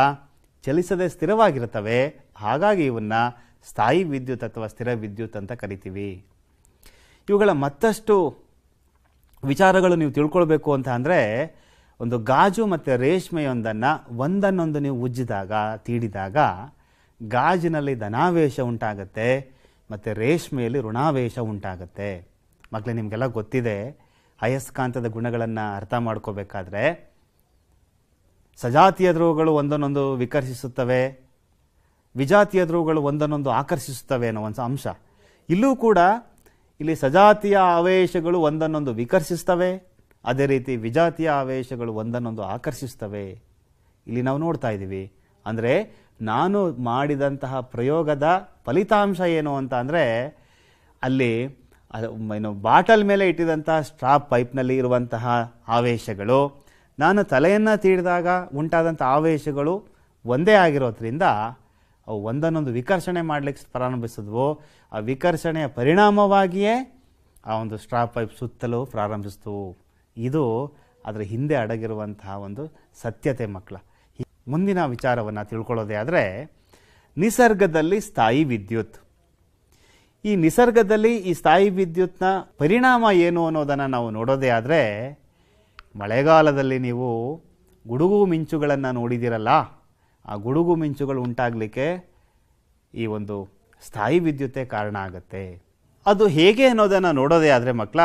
ಚಲಿಸದೆ ಸ್ಥಿರವಾಗಿರುತ್ತವೆ ಹಾಗಾಗಿ ಇವನ್ನು ಸ್ಥಾಯಿ ವಿದ್ಯುತ್ ಅಥವಾ ಸ್ಥಿರ ವಿದ್ಯುತ್ ಅಂತ ಕರಿತೀವಿ ಇವುಗಳ ಮತ್ತಷ್ಟು ವಿಚಾರಗಳು ನೀವು ತಿಳ್ಕೊಳ್ಬೇಕು ಅಂತ ಅಂದರೆ ಒಂದು ಗಾಜು ಮತ್ತು ರೇಷ್ಮೆಯೊಂದನ್ನು ಒಂದನ್ನೊಂದು ನೀವು ಉಜ್ಜಿದಾಗ ತೀಡಿದಾಗ ಗಾಜಿನಲ್ಲಿ ಧನಾವೇಶ ಉಂಟಾಗತ್ತೆ ಮತ್ತು ರೇಷ್ಮೆಯಲ್ಲಿ ಋಣಾವೇಶ ಉಂಟಾಗುತ್ತೆ ಮಕ್ಕಳೇ ನಿಮಗೆಲ್ಲ ಗೊತ್ತಿದೆ ಅಯಸ್ಕಾಂತದ ಗುಣಗಳನ್ನು ಅರ್ಥ ಮಾಡ್ಕೋಬೇಕಾದ್ರೆ ಸಜಾತಿಯ ಧ್ರುವಗಳು ಒಂದನ್ನೊಂದು ವಿಕರ್ಷಿಸುತ್ತವೆ ವಿಜಾತಿಯ ಧ್ರುವಗಳು ಒಂದನ್ನೊಂದು ಆಕರ್ಷಿಸುತ್ತವೆ ಅನ್ನೋ ಒಂದು ಅಂಶ ಇಲ್ಲೂ ಕೂಡ ಇಲ್ಲಿ ಸಜಾತಿಯ ಆವೇಶಗಳು ಒಂದನ್ನೊಂದು ವಿಕರ್ಷಿಸ್ತವೆ ಅದೇ ರೀತಿ ವಿಜಾತಿಯ ಆವೇಶಗಳು ಒಂದನ್ನೊಂದು ಆಕರ್ಷಿಸ್ತವೆ ಇಲ್ಲಿ ನಾವು ನೋಡ್ತಾ ಇದ್ದೀವಿ ಅಂದರೆ ನಾನು ಮಾಡಿದಂತಹ ಪ್ರಯೋಗದ ಫಲಿತಾಂಶ ಏನು ಅಂತ ಅಂದರೆ ಅಲ್ಲಿ ಏನು ಬಾಟಲ್ ಮೇಲೆ ಇಟ್ಟಿದಂತಹ ಸ್ಟ್ರಾ ಪೈಪ್ನಲ್ಲಿ ಇರುವಂತಹ ಆವೇಶಗಳು ನಾನು ತಲೆಯನ್ನು ತೀಡಿದಾಗ ಉಂಟಾದಂಥ ಆವೇಶಗಳು ಒಂದೇ ಆಗಿರೋದ್ರಿಂದ ಅವು ಒಂದನ್ನೊಂದು ವಿಕರ್ಷಣೆ ಮಾಡಲಿಕ್ಕೆ ಪ್ರಾರಂಭಿಸಿದ್ವು ಆ ವಿಕರ್ಷಣೆಯ ಪರಿಣಾಮವಾಗಿಯೇ ಆ ಒಂದು ಸ್ಟ್ರಾಪ್ ಪೈಪ್ ಸುತ್ತಲೂ ಪ್ರಾರಂಭಿಸಿತು ಇದು ಅದರ ಹಿಂದೆ ಅಡಗಿರುವಂತಹ ಒಂದು ಸತ್ಯತೆ ಮಕ್ಕಳ ಮುಂದಿನ ವಿಚಾರವನ್ನು ತಿಳ್ಕೊಳ್ಳೋದೇ ಆದರೆ ನಿಸರ್ಗದಲ್ಲಿ ಸ್ಥಾಯಿ ವಿದ್ಯುತ್ ಈ ನಿಸರ್ಗದಲ್ಲಿ ಈ ಸ್ಥಾಯಿ ವಿದ್ಯುತ್ನ ಪರಿಣಾಮ ಏನು ಅನ್ನೋದನ್ನು ನಾವು ನೋಡೋದೇ ಆದರೆ ಮಳೆಗಾಲದಲ್ಲಿ ನೀವು ಗುಡುಗು ಮಿಂಚುಗಳನ್ನು ನೋಡಿದಿರಲ್ಲ ಆ ಗುಡುಗು ಮಿಂಚುಗಳು ಉಂಟಾಗಲಿಕ್ಕೆ ಈ ಒಂದು ಸ್ಥಾಯಿ ವಿದ್ಯುತ್ತೇ ಕಾರಣ ಆಗುತ್ತೆ ಅದು ಹೇಗೆ ಅನ್ನೋದನ್ನು ನೋಡೋದೇ ಆದರೆ ಮಕ್ಕಳ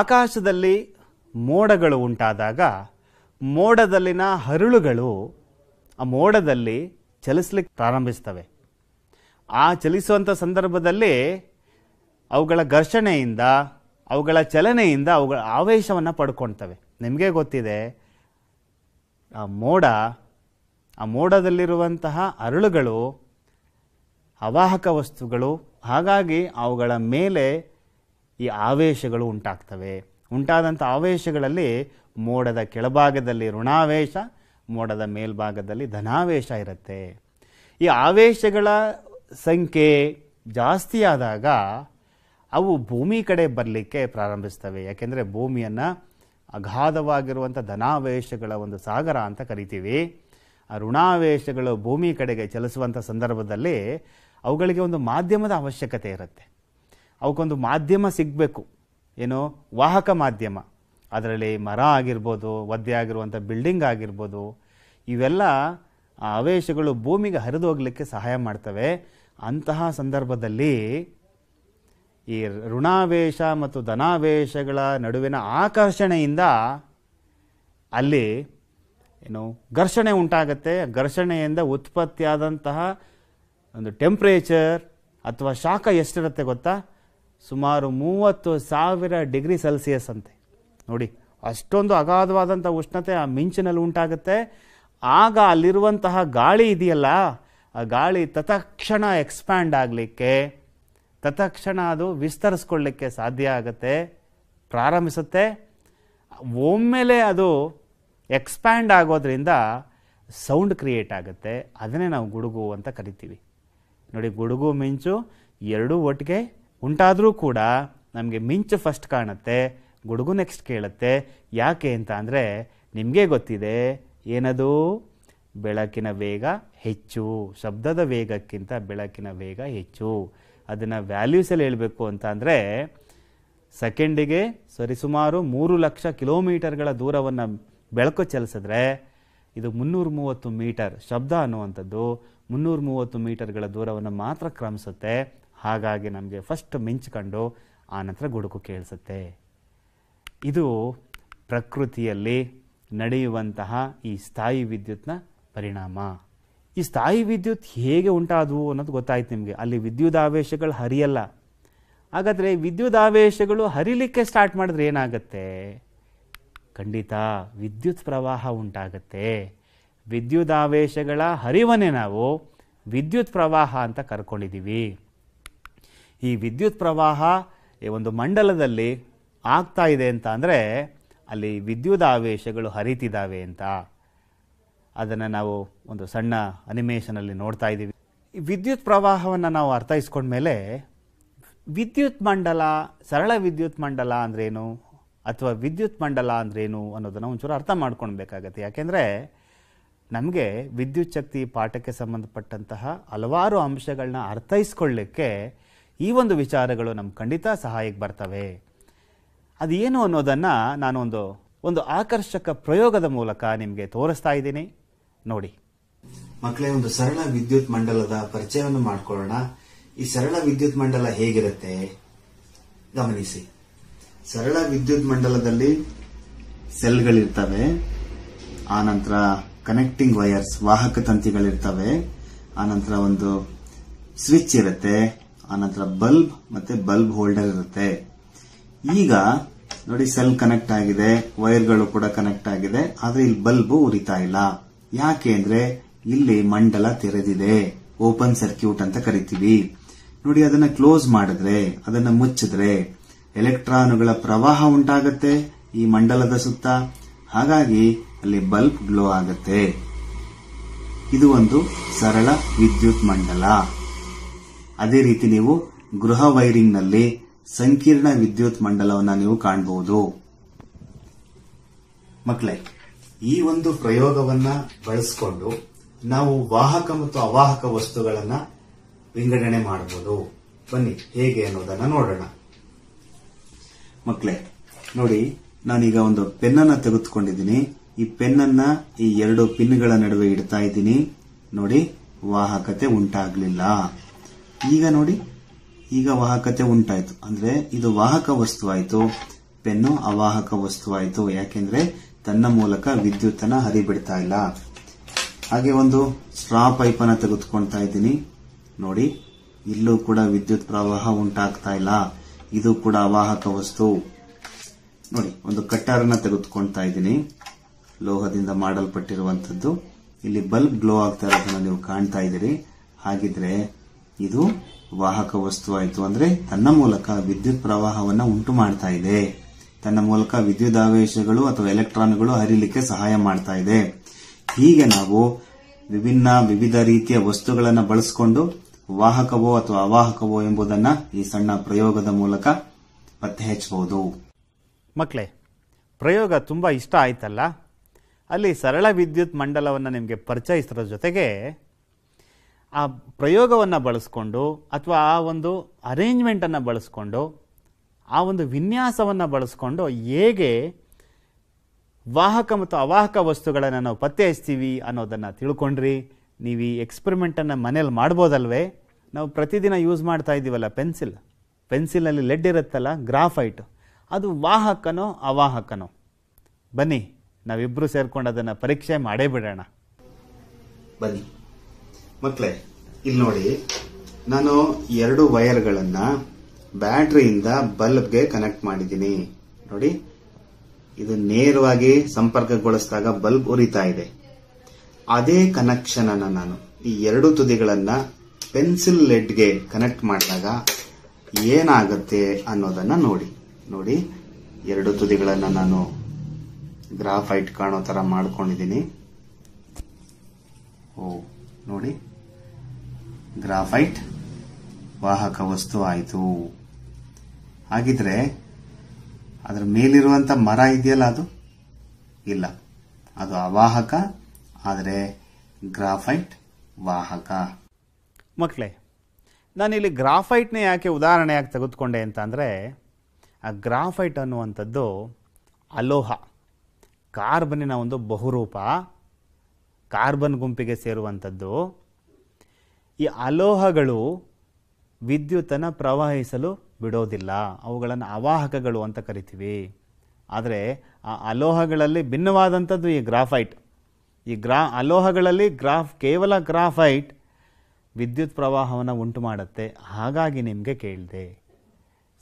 ಆಕಾಶದಲ್ಲಿ ಮೋಡಗಳು ಉಂಟಾದಾಗ ಮೋಡದಲ್ಲಿನ ಹರಳುಗಳು ಆ ಮೋಡದಲ್ಲಿ ಚಲಿಸಲಿಕ್ಕೆ ಪ್ರಾರಂಭಿಸ್ತವೆ ಆ ಚಲಿಸುವಂಥ ಸಂದರ್ಭದಲ್ಲಿ ಅವುಗಳ ಘರ್ಷಣೆಯಿಂದ ಅವುಗಳ ಚಲನೆಯಿಂದ ಅವುಗಳ ಆವೇಶವನ್ನು ಪಡ್ಕೊಳ್ತವೆ ನಿಮಗೆ ಗೊತ್ತಿದೆ ಆ ಮೋಡ ಆ ಮೋಡದಲ್ಲಿರುವಂತಹ ಅರಳುಗಳು ಅವಾಹಕ ವಸ್ತುಗಳು ಹಾಗಾಗಿ ಅವುಗಳ ಮೇಲೆ ಈ ಆವೇಶಗಳು ಉಂಟಾಗ್ತವೆ ಉಂಟಾದಂಥ ಆವೇಶಗಳಲ್ಲಿ ಮೋಡದ ಕೆಳಭಾಗದಲ್ಲಿ ಋಣಾವೇಶ ಮೋಡದ ಮೇಲ್ಭಾಗದಲ್ಲಿ ಧನಾವೇಶ ಇರುತ್ತೆ ಈ ಆವೇಶಗಳ ಸಂಖ್ಯೆ ಜಾಸ್ತಿಯಾದಾಗ ಅವು ಭೂಮಿ ಕಡೆ ಬರಲಿಕ್ಕೆ ಪ್ರಾರಂಭಿಸ್ತವೆ ಯಾಕೆಂದರೆ ಭೂಮಿಯನ್ನು ಅಗಾಧವಾಗಿರುವಂಥ ಧನಾವೇಶಗಳ ಒಂದು ಸಾಗರ ಅಂತ ಕರಿತೀವಿ ಆ ಋಣಾವೇಶಗಳು ಭೂಮಿ ಕಡೆಗೆ ಚಲಿಸುವಂಥ ಸಂದರ್ಭದಲ್ಲಿ ಅವುಗಳಿಗೆ ಒಂದು ಮಾಧ್ಯಮದ ಅವಶ್ಯಕತೆ ಇರುತ್ತೆ ಅವಕ್ಕೊಂದು ಮಾಧ್ಯಮ ಸಿಗಬೇಕು ಏನು ವಾಹಕ ಮಾಧ್ಯಮ ಅದರಲ್ಲಿ ಮರ ಆಗಿರ್ಬೋದು ಒದ್ದೆ ಆಗಿರುವಂಥ ಬಿಲ್ಡಿಂಗ್ ಆಗಿರ್ಬೋದು ಇವೆಲ್ಲ ಆ ಅವೇಶಗಳು ಭೂಮಿಗೆ ಹರಿದು ಹೋಗಲಿಕ್ಕೆ ಸಹಾಯ ಮಾಡ್ತವೆ ಅಂತಹ ಸಂದರ್ಭದಲ್ಲಿ ಈ ಋಣಾವೇಶ ಮತ್ತು ಧನಾವೇಶಗಳ ನಡುವಿನ ಆಕರ್ಷಣೆಯಿಂದ ಅಲ್ಲಿ ಏನು ಘರ್ಷಣೆ ಉಂಟಾಗತ್ತೆ ಘರ್ಷಣೆಯಿಂದ ಉತ್ಪತ್ತಿಯಾದಂತಹ ಒಂದು ಟೆಂಪ್ರೇಚರ್ ಅಥವಾ ಶಾಖ ಎಷ್ಟಿರುತ್ತೆ ಗೊತ್ತಾ ಸುಮಾರು ಮೂವತ್ತು ಸಾವಿರ ಡಿಗ್ರಿ ಸೆಲ್ಸಿಯಸ್ ಅಂತೆ ನೋಡಿ ಅಷ್ಟೊಂದು ಅಗಾಧವಾದಂಥ ಉಷ್ಣತೆ ಆ ಮಿಂಚಿನಲ್ಲಿ ಉಂಟಾಗುತ್ತೆ ಆಗ ಅಲ್ಲಿರುವಂತಹ ಗಾಳಿ ಇದೆಯಲ್ಲ ಆ ಗಾಳಿ ತತಕ್ಷಣ ಎಕ್ಸ್ಪ್ಯಾಂಡ್ ಆಗಲಿಕ್ಕೆ ತತಕ್ಷಣ ಅದು ವಿಸ್ತರಿಸ್ಕೊಳ್ಳಿಕ್ಕೆ ಸಾಧ್ಯ ಆಗುತ್ತೆ ಪ್ರಾರಂಭಿಸುತ್ತೆ ಒಮ್ಮೆಲೆ ಅದು ಎಕ್ಸ್ಪ್ಯಾಂಡ್ ಆಗೋದ್ರಿಂದ ಸೌಂಡ್ ಕ್ರಿಯೇಟ್ ಆಗುತ್ತೆ ಅದನ್ನೇ ನಾವು ಗುಡುಗು ಅಂತ ಕರಿತೀವಿ ನೋಡಿ ಗುಡುಗು ಮಿಂಚು ಎರಡೂ ಒಟ್ಟಿಗೆ ಉಂಟಾದರೂ ಕೂಡ ನಮಗೆ ಮಿಂಚು ಫಸ್ಟ್ ಕಾಣುತ್ತೆ ಗುಡುಗು ನೆಕ್ಸ್ಟ್ ಕೇಳುತ್ತೆ ಯಾಕೆ ಅಂತ ಅಂದರೆ ನಿಮಗೆ ಗೊತ್ತಿದೆ ಏನದು ಬೆಳಕಿನ ವೇಗ ಹೆಚ್ಚು ಶಬ್ದದ ವೇಗಕ್ಕಿಂತ ಬೆಳಕಿನ ವೇಗ ಹೆಚ್ಚು ಅದನ್ನು ವ್ಯಾಲ್ಯೂಸಲ್ಲಿ ಹೇಳಬೇಕು ಅಂತ ಅಂದರೆ ಸೆಕೆಂಡಿಗೆ ಸರಿಸುಮಾರು ಮೂರು ಲಕ್ಷ ಕಿಲೋಮೀಟರ್ಗಳ ದೂರವನ್ನು ಬೆಳಕು ಚಲಿಸಿದ್ರೆ ಇದು ಮುನ್ನೂರ ಮೂವತ್ತು ಮೀಟರ್ ಶಬ್ದ ಅನ್ನುವಂಥದ್ದು ಮುನ್ನೂರ ಮೂವತ್ತು ಮೀಟರ್ಗಳ ದೂರವನ್ನು ಮಾತ್ರ ಕ್ರಮಿಸುತ್ತೆ ಹಾಗಾಗಿ ನಮಗೆ ಫಸ್ಟ್ ಮಿಂಚ್ಕೊಂಡು ಆನಂತರ ಗುಡುಕು ಕೇಳಿಸುತ್ತೆ ಇದು ಪ್ರಕೃತಿಯಲ್ಲಿ ನಡೆಯುವಂತಹ ಈ ಸ್ಥಾಯಿ ವಿದ್ಯುತ್ನ ಪರಿಣಾಮ ಈ ಸ್ಥಾಯಿ ವಿದ್ಯುತ್ ಹೇಗೆ ಉಂಟಾದವು ಅನ್ನೋದು ಗೊತ್ತಾಯ್ತು ನಿಮಗೆ ಅಲ್ಲಿ ವಿದ್ಯುದಾವೇಶಗಳು ಹರಿಯಲ್ಲ ಹಾಗಾದರೆ ವಿದ್ಯುದಾವೇಶಗಳು ಹರಿಲಿಕ್ಕೆ ಸ್ಟಾರ್ಟ್ ಮಾಡಿದ್ರೆ ಏನಾಗುತ್ತೆ ಖಂಡಿತ ವಿದ್ಯುತ್ ಪ್ರವಾಹ ಉಂಟಾಗತ್ತೆ ವಿದ್ಯುದಾವೇಶಗಳ ಹರಿವನ್ನೇ ನಾವು ವಿದ್ಯುತ್ ಪ್ರವಾಹ ಅಂತ ಕರ್ಕೊಂಡಿದ್ದೀವಿ ಈ ವಿದ್ಯುತ್ ಪ್ರವಾಹ ಈ ಒಂದು ಮಂಡಲದಲ್ಲಿ ಆಗ್ತಾ ಇದೆ ಅಂತ ಅಂದರೆ ಅಲ್ಲಿ ವಿದ್ಯುತ್ ಆವೇಶಗಳು ಹರಿತಿದ್ದಾವೆ ಅಂತ ಅದನ್ನು ನಾವು ಒಂದು ಸಣ್ಣ ಅನಿಮೇಷನಲ್ಲಿ ನೋಡ್ತಾ ಇದ್ದೀವಿ ವಿದ್ಯುತ್ ಪ್ರವಾಹವನ್ನು ನಾವು ಅರ್ಥೈಸ್ಕೊಂಡ್ಮೇಲೆ ವಿದ್ಯುತ್ ಮಂಡಲ ಸರಳ ವಿದ್ಯುತ್ ಮಂಡಲ ಅಂದ್ರೇನು ಅಥವಾ ವಿದ್ಯುತ್ ಮಂಡಲ ಅಂದ್ರೇನು ಅನ್ನೋದನ್ನು ಒಂಚೂರು ಅರ್ಥ ಮಾಡ್ಕೊಳ್ಬೇಕಾಗತ್ತೆ ಯಾಕೆಂದರೆ ನಮಗೆ ವಿದ್ಯುತ್ ಶಕ್ತಿ ಪಾಠಕ್ಕೆ ಸಂಬಂಧಪಟ್ಟಂತಹ ಹಲವಾರು ಅಂಶಗಳನ್ನ ಅರ್ಥೈಸ್ಕೊಳ್ಳಿಕ್ಕೆ ಈ ಒಂದು ವಿಚಾರಗಳು ನಮ್ಗೆ ಖಂಡಿತ ಸಹಾಯಕ್ಕೆ ಬರ್ತವೆ ಏನು ಅನ್ನೋದನ್ನು ನಾನೊಂದು ಒಂದು ಆಕರ್ಷಕ ಪ್ರಯೋಗದ ಮೂಲಕ ನಿಮಗೆ ತೋರಿಸ್ತಾ ಇದ್ದೀನಿ ನೋಡಿ ಮಕ್ಕಳೇ ಒಂದು ಸರಳ ವಿದ್ಯುತ್ ಮಂಡಲದ ಪರಿಚಯವನ್ನು ಮಾಡಿಕೊಳ್ಳೋಣ ಈ ಸರಳ ವಿದ್ಯುತ್ ಮಂಡಲ ಹೇಗಿರುತ್ತೆ ಗಮನಿಸಿ ಸರಳ ವಿದ್ಯುತ್ ಮಂಡಲದಲ್ಲಿ ಸೆಲ್ಗಳಿರ್ತವೆ ಆನಂತರ ಕನೆಕ್ಟಿಂಗ್ ವೈರ್ಸ್ ವಾಹಕ ತಂತಿಗಳಿರ್ತವೆ ಆನಂತರ ಒಂದು ಸ್ವಿಚ್ ಇರುತ್ತೆ ಆನಂತರ ಬಲ್ಬ್ ಮತ್ತೆ ಬಲ್ಬ್ ಹೋಲ್ಡರ್ ಇರುತ್ತೆ ಈಗ ನೋಡಿ ಸೆಲ್ ಕನೆಕ್ಟ್ ಆಗಿದೆ ವೈರ್ಗಳು ಕೂಡ ಕನೆಕ್ಟ್ ಆಗಿದೆ ಆದ್ರೆ ಇಲ್ಲಿ ಬಲ್ಬ್ ಉರಿತಾ ಇಲ್ಲ ಯಾಕೆ ಅಂದ್ರೆ ಇಲ್ಲಿ ಮಂಡಲ ತೆರೆದಿದೆ ಓಪನ್ ಸರ್ಕ್ಯೂಟ್ ಅಂತ ಕರಿತೀವಿ ನೋಡಿ ಅದನ್ನ ಕ್ಲೋಸ್ ಮಾಡಿದ್ರೆ ಅದನ್ನ ಮುಚ್ಚಿದ್ರೆ ಎಲೆಕ್ಟ್ರಾನುಗಳ ಪ್ರವಾಹ ಉಂಟಾಗತ್ತೆ ಈ ಮಂಡಲದ ಸುತ್ತ ಹಾಗಾಗಿ ಅಲ್ಲಿ ಬಲ್ಬ್ ಗ್ಲೋ ಆಗತ್ತೆ ಇದು ಒಂದು ಸರಳ ವಿದ್ಯುತ್ ಮಂಡಲ ಅದೇ ರೀತಿ ನೀವು ಗೃಹ ವೈರಿಂಗ್ನಲ್ಲಿ ಸಂಕೀರ್ಣ ವಿದ್ಯುತ್ ಮಂಡಲವನ್ನು ನೀವು ಕಾಣಬಹುದು ಮಕ್ಕಳೇ ಈ ಒಂದು ಪ್ರಯೋಗವನ್ನ ಬಳಸಿಕೊಂಡು ನಾವು ವಾಹಕ ಮತ್ತು ಅವಾಹಕ ವಸ್ತುಗಳನ್ನ ವಿಂಗಡಣೆ ಮಾಡಬಹುದು ಬನ್ನಿ ಹೇಗೆ ಅನ್ನೋದನ್ನ ನೋಡೋಣ ಮಕ್ಕಳೇ ನೋಡಿ ನಾನೀಗ ಒಂದು ಪೆನ್ ಅನ್ನ ತೆಗೆದುಕೊಂಡಿದ್ದೀನಿ ಈ ಪೆನ್ ಅನ್ನ ಈ ಎರಡು ಪಿನ್ಗಳ ನಡುವೆ ಇಡ್ತಾ ಇದ್ದೀನಿ ನೋಡಿ ವಾಹಕತೆ ಉಂಟಾಗಲಿಲ್ಲ ಈಗ ನೋಡಿ ಈಗ ವಾಹಕತೆ ಉಂಟಾಯ್ತು ಅಂದ್ರೆ ಇದು ವಾಹಕ ವಸ್ತು ಆಯಿತು ಪೆನ್ನು ಅವಾಹಕ ವಸ್ತು ಆಯಿತು ಯಾಕೆಂದ್ರೆ ತನ್ನ ಮೂಲಕ ವಿದ್ಯುತ್ತನ್ನ ಹರಿಬಿಡ್ತಾ ಇಲ್ಲ ಹಾಗೆ ಒಂದು ಸ್ಟ್ರಾ ಅನ್ನ ತೆಗೆದುಕೊಳ್ತಾ ಇದ್ದೀನಿ ನೋಡಿ ಇಲ್ಲೂ ಕೂಡ ವಿದ್ಯುತ್ ಪ್ರವಾಹ ಉಂಟಾಗ್ತಾ ಇಲ್ಲ ಇದು ಕೂಡ ಅವಾಹಕ ವಸ್ತು ನೋಡಿ ಒಂದು ಕಟ್ಟಾರನ್ನ ತೆಗೆದುಕೊಳ್ತಾ ಇದ್ದೀನಿ ಲೋಹದಿಂದ ಮಾಡಲ್ಪಟ್ಟಿರುವಂತದ್ದು ಇಲ್ಲಿ ಬಲ್ಬ್ ಗ್ಲೋ ಆಗ್ತಾ ಇರೋದನ್ನ ನೀವು ಕಾಣ್ತಾ ಇದ್ದೀರಿ ಹಾಗಿದ್ರೆ ಇದು ವಾಹಕ ವಸ್ತು ಆಯಿತು ಅಂದರೆ ತನ್ನ ಮೂಲಕ ವಿದ್ಯುತ್ ಪ್ರವಾಹವನ್ನು ಉಂಟು ಮಾಡ್ತಾ ಇದೆ ತನ್ನ ಮೂಲಕ ವಿದ್ಯುತ್ ಆವೇಶಗಳು ಅಥವಾ ಎಲೆಕ್ಟ್ರಾನ್ಗಳು ಹರಿಲಿಕ್ಕೆ ಸಹಾಯ ಮಾಡ್ತಾ ಇದೆ ಹೀಗೆ ನಾವು ವಿಭಿನ್ನ ವಿವಿಧ ರೀತಿಯ ವಸ್ತುಗಳನ್ನು ಬಳಸಿಕೊಂಡು ವಾಹಕವೋ ಅಥವಾ ಅವಾಹಕವೋ ಎಂಬುದನ್ನ ಈ ಸಣ್ಣ ಪ್ರಯೋಗದ ಮೂಲಕ ಪತ್ತೆ ಹಚ್ಚಬಹುದು ಮಕ್ಕಳೇ ಪ್ರಯೋಗ ತುಂಬಾ ಇಷ್ಟ ಆಯ್ತಲ್ಲ ಅಲ್ಲಿ ಸರಳ ವಿದ್ಯುತ್ ಮಂಡಲವನ್ನು ನಿಮಗೆ ಪರಿಚಯಿಸಿದ್ರ ಜೊತೆಗೆ ಆ ಪ್ರಯೋಗವನ್ನು ಬಳಸ್ಕೊಂಡು ಅಥವಾ ಆ ಒಂದು ಅರೇಂಜ್ಮೆಂಟನ್ನು ಬಳಸ್ಕೊಂಡು ಆ ಒಂದು ವಿನ್ಯಾಸವನ್ನು ಬಳಸ್ಕೊಂಡು ಹೇಗೆ ವಾಹಕ ಮತ್ತು ಅವಾಹಕ ವಸ್ತುಗಳನ್ನು ನಾವು ಪತ್ತೆ ಹಚ್ತೀವಿ ಅನ್ನೋದನ್ನು ತಿಳ್ಕೊಂಡ್ರಿ ನೀವು ಈ ಎಕ್ಸ್ಪೆರಿಮೆಂಟನ್ನು ಮನೇಲಿ ಮಾಡ್ಬೋದಲ್ವೇ ನಾವು ಪ್ರತಿದಿನ ಯೂಸ್ ಮಾಡ್ತಾ ಇದ್ದೀವಲ್ಲ ಪೆನ್ಸಿಲ್ ಪೆನ್ಸಿಲಲ್ಲಿ ಲೆಡ್ ಇರುತ್ತಲ್ಲ ಗ್ರಾಫೈಟ್ ಅದು ವಾಹಕನೋ ಅವಾಹಕನೋ ಬನ್ನಿ ನಾವಿಬ್ಬರು ಸೇರ್ಕೊಂಡು ಅದನ್ನು ಪರೀಕ್ಷೆ ಮಾಡೇ ಬಿಡೋಣ ಬನ್ನಿ ಮಕ್ಕಳೇ ಇಲ್ಲಿ ನೋಡಿ ನಾನು ಎರಡು ವೈರ್ಗಳನ್ನ ಬ್ಯಾಟ್ರಿಯಿಂದ ಬಲ್ಬ್ಗೆ ಕನೆಕ್ಟ್ ಮಾಡಿದ್ದೀನಿ ನೋಡಿ ಇದು ನೇರವಾಗಿ ಸಂಪರ್ಕಗೊಳಿಸಿದಾಗ ಬಲ್ಬ್ ಉರಿತಾ ಇದೆ ಅದೇ ಕನೆಕ್ಷನ್ ಅನ್ನ ನಾನು ಈ ಎರಡು ತುದಿಗಳನ್ನ ಪೆನ್ಸಿಲ್ ಲೆಡ್ಗೆ ಕನೆಕ್ಟ್ ಮಾಡಿದಾಗ ಏನಾಗುತ್ತೆ ಅನ್ನೋದನ್ನ ನೋಡಿ ನೋಡಿ ಎರಡು ತುದಿಗಳನ್ನ ನಾನು ಗ್ರಾಫೈಟ್ ಕಾಣೋ ತರ ಮಾಡ್ಕೊಂಡಿದ್ದೀನಿ ಓ ನೋಡಿ ಗ್ರಾಫೈಟ್ ವಾಹಕ ವಸ್ತು ಆಯಿತು ಹಾಗಿದ್ರೆ ಅದರ ಮೇಲಿರುವಂಥ ಮರ ಇದೆಯಲ್ಲ ಅದು ಇಲ್ಲ ಅದು ಅವಾಹಕ ಆದರೆ ಗ್ರಾಫೈಟ್ ವಾಹಕ ಮಕ್ಕಳೇ ನಾನಿಲ್ಲಿ ಗ್ರಾಫೈಟ್ನೇ ಯಾಕೆ ಉದಾಹರಣೆಯಾಗಿ ತೆಗೆದುಕೊಂಡೆ ಅಂತಂದರೆ ಆ ಗ್ರಾಫೈಟ್ ಅನ್ನುವಂಥದ್ದು ಅಲೋಹ ಕಾರ್ಬನ್ನಿನ ಒಂದು ಬಹುರೂಪ ಕಾರ್ಬನ್ ಗುಂಪಿಗೆ ಸೇರುವಂಥದ್ದು ಈ ಅಲೋಹಗಳು ವಿದ್ಯುತ್ತನ್ನು ಪ್ರವಹಿಸಲು ಬಿಡೋದಿಲ್ಲ ಅವುಗಳನ್ನು ಅವಾಹಕಗಳು ಅಂತ ಕರಿತೀವಿ ಆದರೆ ಆ ಅಲೋಹಗಳಲ್ಲಿ ಭಿನ್ನವಾದಂಥದ್ದು ಈ ಗ್ರಾಫೈಟ್ ಈ ಗ್ರಾ ಅಲೋಹಗಳಲ್ಲಿ ಗ್ರಾಫ್ ಕೇವಲ ಗ್ರಾಫೈಟ್ ವಿದ್ಯುತ್ ಪ್ರವಾಹವನ್ನು ಉಂಟು ಮಾಡುತ್ತೆ ಹಾಗಾಗಿ ನಿಮಗೆ ಕೇಳಿದೆ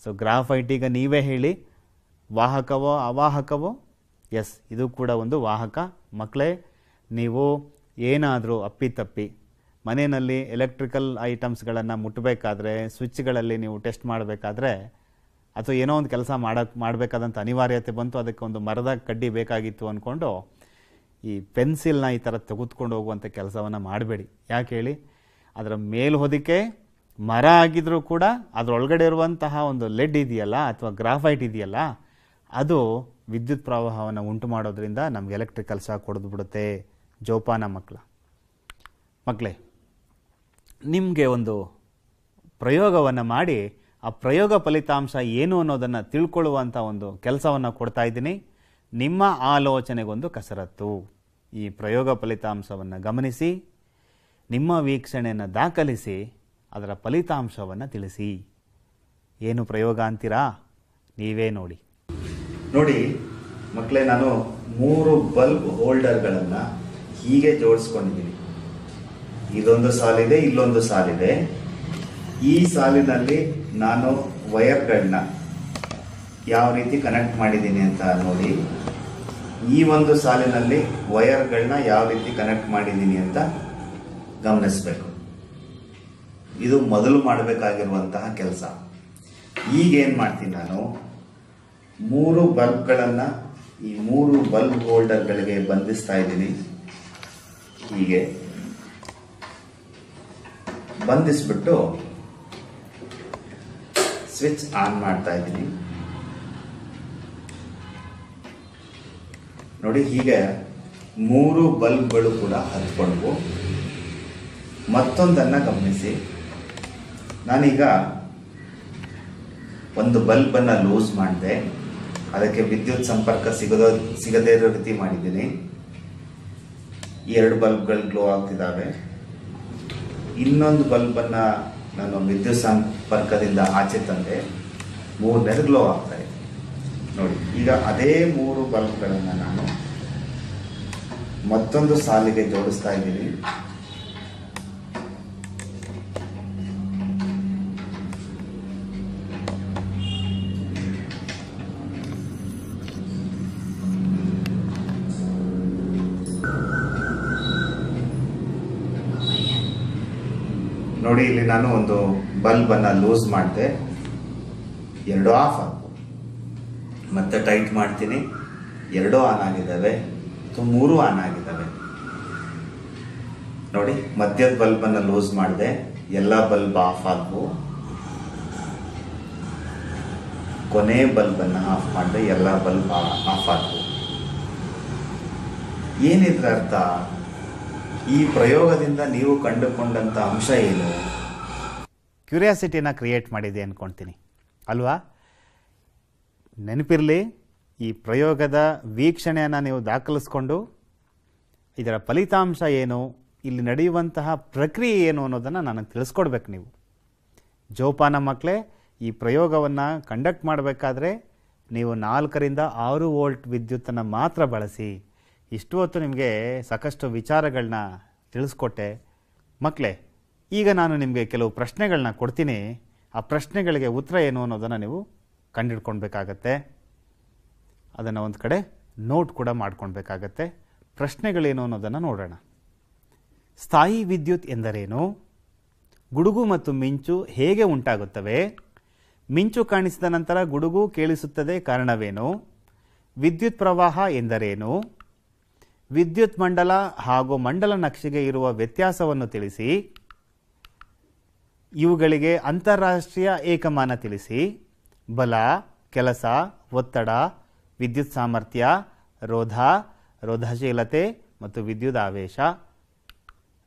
ಸೊ ಗ್ರಾಫೈಟ್ ಈಗ ನೀವೇ ಹೇಳಿ ವಾಹಕವೋ ಅವಾಹಕವೋ ಎಸ್ ಇದು ಕೂಡ ಒಂದು ವಾಹಕ ಮಕ್ಕಳೇ ನೀವು ಏನಾದರೂ ಅಪ್ಪಿತಪ್ಪಿ ಮನೆಯಲ್ಲಿ ಎಲೆಕ್ಟ್ರಿಕಲ್ ಐಟಮ್ಸ್ಗಳನ್ನು ಮುಟ್ಟಬೇಕಾದ್ರೆ ಸ್ವಿಚ್ಗಳಲ್ಲಿ ನೀವು ಟೆಸ್ಟ್ ಮಾಡಬೇಕಾದ್ರೆ ಅಥವಾ ಏನೋ ಒಂದು ಕೆಲಸ ಮಾಡೋಕ್ಕೆ ಮಾಡಬೇಕಾದಂಥ ಅನಿವಾರ್ಯತೆ ಬಂತು ಅದಕ್ಕೆ ಒಂದು ಮರದ ಕಡ್ಡಿ ಬೇಕಾಗಿತ್ತು ಅಂದ್ಕೊಂಡು ಈ ಪೆನ್ಸಿಲ್ನ ಈ ಥರ ತೆಗೆದುಕೊಂಡು ಹೋಗುವಂಥ ಕೆಲಸವನ್ನು ಮಾಡಬೇಡಿ ಯಾಕೆ ಹೇಳಿ ಅದರ ಮೇಲ್ ಹೊದಿಕೆ ಮರ ಆಗಿದ್ರೂ ಕೂಡ ಅದರೊಳಗಡೆ ಇರುವಂತಹ ಒಂದು ಲೆಡ್ ಇದೆಯಲ್ಲ ಅಥವಾ ಗ್ರಾಫೈಟ್ ಇದೆಯಲ್ಲ ಅದು ವಿದ್ಯುತ್ ಪ್ರವಾಹವನ್ನು ಉಂಟು ಮಾಡೋದರಿಂದ ನಮಗೆ ಎಲೆಕ್ಟ್ರಿಕಲ್ ಶಾಕ್ ಹೊಡೆದು ಬಿಡುತ್ತೆ ಜೋಪಾನ ಮಕ್ಕಳ ಮಕ್ಕಳೇ ನಿಮಗೆ ಒಂದು ಪ್ರಯೋಗವನ್ನು ಮಾಡಿ ಆ ಪ್ರಯೋಗ ಫಲಿತಾಂಶ ಏನು ಅನ್ನೋದನ್ನು ತಿಳ್ಕೊಳ್ಳುವಂಥ ಒಂದು ಕೆಲಸವನ್ನು ಕೊಡ್ತಾ ಇದ್ದೀನಿ ನಿಮ್ಮ ಆಲೋಚನೆಗೊಂದು ಕಸರತ್ತು ಈ ಪ್ರಯೋಗ ಫಲಿತಾಂಶವನ್ನು ಗಮನಿಸಿ ನಿಮ್ಮ ವೀಕ್ಷಣೆಯನ್ನು ದಾಖಲಿಸಿ ಅದರ ಫಲಿತಾಂಶವನ್ನು ತಿಳಿಸಿ ಏನು ಪ್ರಯೋಗ ಅಂತೀರಾ ನೀವೇ ನೋಡಿ ನೋಡಿ ಮಕ್ಕಳೇ ನಾನು ಮೂರು ಬಲ್ಬ್ ಹೋಲ್ಡರ್ಗಳನ್ನು ಹೀಗೆ ಜೋಡಿಸ್ಕೊಂಡಿದ್ದೀನಿ ಇದೊಂದು ಸಾಲಿದೆ ಇಲ್ಲೊಂದು ಸಾಲಿದೆ ಈ ಸಾಲಿನಲ್ಲಿ ನಾನು ವಯರ್ಗಳನ್ನ ಯಾವ ರೀತಿ ಕನೆಕ್ಟ್ ಮಾಡಿದ್ದೀನಿ ಅಂತ ನೋಡಿ ಈ ಒಂದು ಸಾಲಿನಲ್ಲಿ ವಯರ್ಗಳನ್ನ ಯಾವ ರೀತಿ ಕನೆಕ್ಟ್ ಮಾಡಿದ್ದೀನಿ ಅಂತ ಗಮನಿಸಬೇಕು ಇದು ಮೊದಲು ಮಾಡಬೇಕಾಗಿರುವಂತಹ ಕೆಲಸ ಈಗೇನು ಮಾಡ್ತೀನಿ ನಾನು ಮೂರು ಬಲ್ಬ್ಗಳನ್ನು ಈ ಮೂರು ಬಲ್ಬ್ ಹೋಲ್ಡರ್ಗಳಿಗೆ ಬಂಧಿಸ್ತಾ ಇದ್ದೀನಿ ಹೀಗೆ ಬಂಧಿಸ್ಬಿಟ್ಟು ಸ್ವಿಚ್ ಆನ್ ಮಾಡ್ತಾ ಇದ್ದೀನಿ ನೋಡಿ ಹೀಗೆ ಮೂರು ಬಲ್ಬ್ಗಳು ಕೂಡ ಹತ್ಕೊಂಡ್ವು ಮತ್ತೊಂದನ್ನು ಗಮನಿಸಿ ನಾನೀಗ ಒಂದು ಬಲ್ಬನ್ನು ಲೂಸ್ ಮಾಡಿದೆ ಅದಕ್ಕೆ ವಿದ್ಯುತ್ ಸಂಪರ್ಕ ಸಿಗದೋ ಸಿಗದೇ ಇರೋ ರೀತಿ ಮಾಡಿದ್ದೀನಿ ಎರಡು ಬಲ್ಬ್ಗಳು ಗ್ಲೋ ಆಗ್ತಿದ್ದಾವೆ ಇನ್ನೊಂದು ಬಲ್ಬನ್ನು ನಾನು ವಿದ್ಯುತ್ ಸಂಪರ್ಕದಿಂದ ಆಚೆ ತಂದೆ ಮೂರು ಗ್ಲೋ ಆಗ್ತಾ ಇದೆ ನೋಡಿ ಈಗ ಅದೇ ಮೂರು ಬಲ್ಬ್ಗಳನ್ನು ನಾನು ಮತ್ತೊಂದು ಸಾಲಿಗೆ ಜೋಡಿಸ್ತಾ ಇದ್ದೀನಿ ಇಲ್ಲಿ ನಾನು ಒಂದು ಬಲ್ಬ್ ಅನ್ನ ಲೂಸ್ ಮಾಡಿದೆ ಎರಡು ಆಫ್ ಆಗಿದೆ ಮತ್ತೆ ಟೈಟ್ ಮಾಡ್ತೀನಿ ಎರಡೂ ಆನ್ ಆಗಿದ್ದಾವೆ ಅಥವಾ ಮೂರು ಆನ್ ಆಗಿದ್ದಾವೆ ನೋಡಿ ಮಧ್ಯದ ಬಲ್ಬನ್ನು ಲೂಸ್ ಮಾಡಿದೆ ಎಲ್ಲ ಬಲ್ಬ್ ಆಫ್ ಆದವು ಕೊನೆ ಬಲ್ಬನ್ನು ಆಫ್ ಮಾಡಿದೆ ಎಲ್ಲ ಬಲ್ಬ್ ಆಫ್ ಆಗ್ಬು ಏನಿದ್ರ ಅರ್ಥ ಈ ಪ್ರಯೋಗದಿಂದ ನೀವು ಕಂಡುಕೊಂಡಂಥ ಅಂಶ ಏನು ಕ್ಯೂರಿಯಾಸಿಟಿನ ಕ್ರಿಯೇಟ್ ಮಾಡಿದೆ ಅಂದ್ಕೊಳ್ತೀನಿ ಅಲ್ವಾ ನೆನಪಿರಲಿ ಈ ಪ್ರಯೋಗದ ವೀಕ್ಷಣೆಯನ್ನು ನೀವು ದಾಖಲಿಸ್ಕೊಂಡು ಇದರ ಫಲಿತಾಂಶ ಏನು ಇಲ್ಲಿ ನಡೆಯುವಂತಹ ಪ್ರಕ್ರಿಯೆ ಏನು ಅನ್ನೋದನ್ನು ನನಗೆ ತಿಳಿಸ್ಕೊಡ್ಬೇಕು ನೀವು ಜೋಪಾನ ಮಕ್ಕಳೇ ಈ ಪ್ರಯೋಗವನ್ನು ಕಂಡಕ್ಟ್ ಮಾಡಬೇಕಾದ್ರೆ ನೀವು ನಾಲ್ಕರಿಂದ ಆರು ವೋಲ್ಟ್ ವಿದ್ಯುತ್ತನ್ನು ಮಾತ್ರ ಬಳಸಿ ಇಷ್ಟು ಹೊತ್ತು ನಿಮಗೆ ಸಾಕಷ್ಟು ವಿಚಾರಗಳನ್ನ ತಿಳಿಸ್ಕೊಟ್ಟೆ ಮಕ್ಕಳೇ ಈಗ ನಾನು ನಿಮಗೆ ಕೆಲವು ಪ್ರಶ್ನೆಗಳನ್ನ ಕೊಡ್ತೀನಿ ಆ ಪ್ರಶ್ನೆಗಳಿಗೆ ಉತ್ತರ ಏನು ಅನ್ನೋದನ್ನು ನೀವು ಕಂಡುಹಿಡ್ಕೊಳ್ಬೇಕಾಗತ್ತೆ ಅದನ್ನು ಒಂದು ಕಡೆ ನೋಟ್ ಕೂಡ ಮಾಡ್ಕೊಳ್ಬೇಕಾಗತ್ತೆ ಪ್ರಶ್ನೆಗಳೇನು ಅನ್ನೋದನ್ನು ನೋಡೋಣ ಸ್ಥಾಯಿ ವಿದ್ಯುತ್ ಎಂದರೇನು ಗುಡುಗು ಮತ್ತು ಮಿಂಚು ಹೇಗೆ ಉಂಟಾಗುತ್ತವೆ ಮಿಂಚು ಕಾಣಿಸಿದ ನಂತರ ಗುಡುಗು ಕೇಳಿಸುತ್ತದೆ ಕಾರಣವೇನು ವಿದ್ಯುತ್ ಪ್ರವಾಹ ಎಂದರೇನು ವಿದ್ಯುತ್ ಮಂಡಲ ಹಾಗೂ ಮಂಡಲ ನಕ್ಷೆಗೆ ಇರುವ ವ್ಯತ್ಯಾಸವನ್ನು ತಿಳಿಸಿ ಇವುಗಳಿಗೆ ಅಂತಾರಾಷ್ಟ್ರೀಯ ಏಕಮಾನ ತಿಳಿಸಿ ಬಲ ಕೆಲಸ ಒತ್ತಡ ವಿದ್ಯುತ್ ಸಾಮರ್ಥ್ಯ ರೋಧ ರೋಧಶೀಲತೆ ಮತ್ತು ವಿದ್ಯುತ್ ಆವೇಶ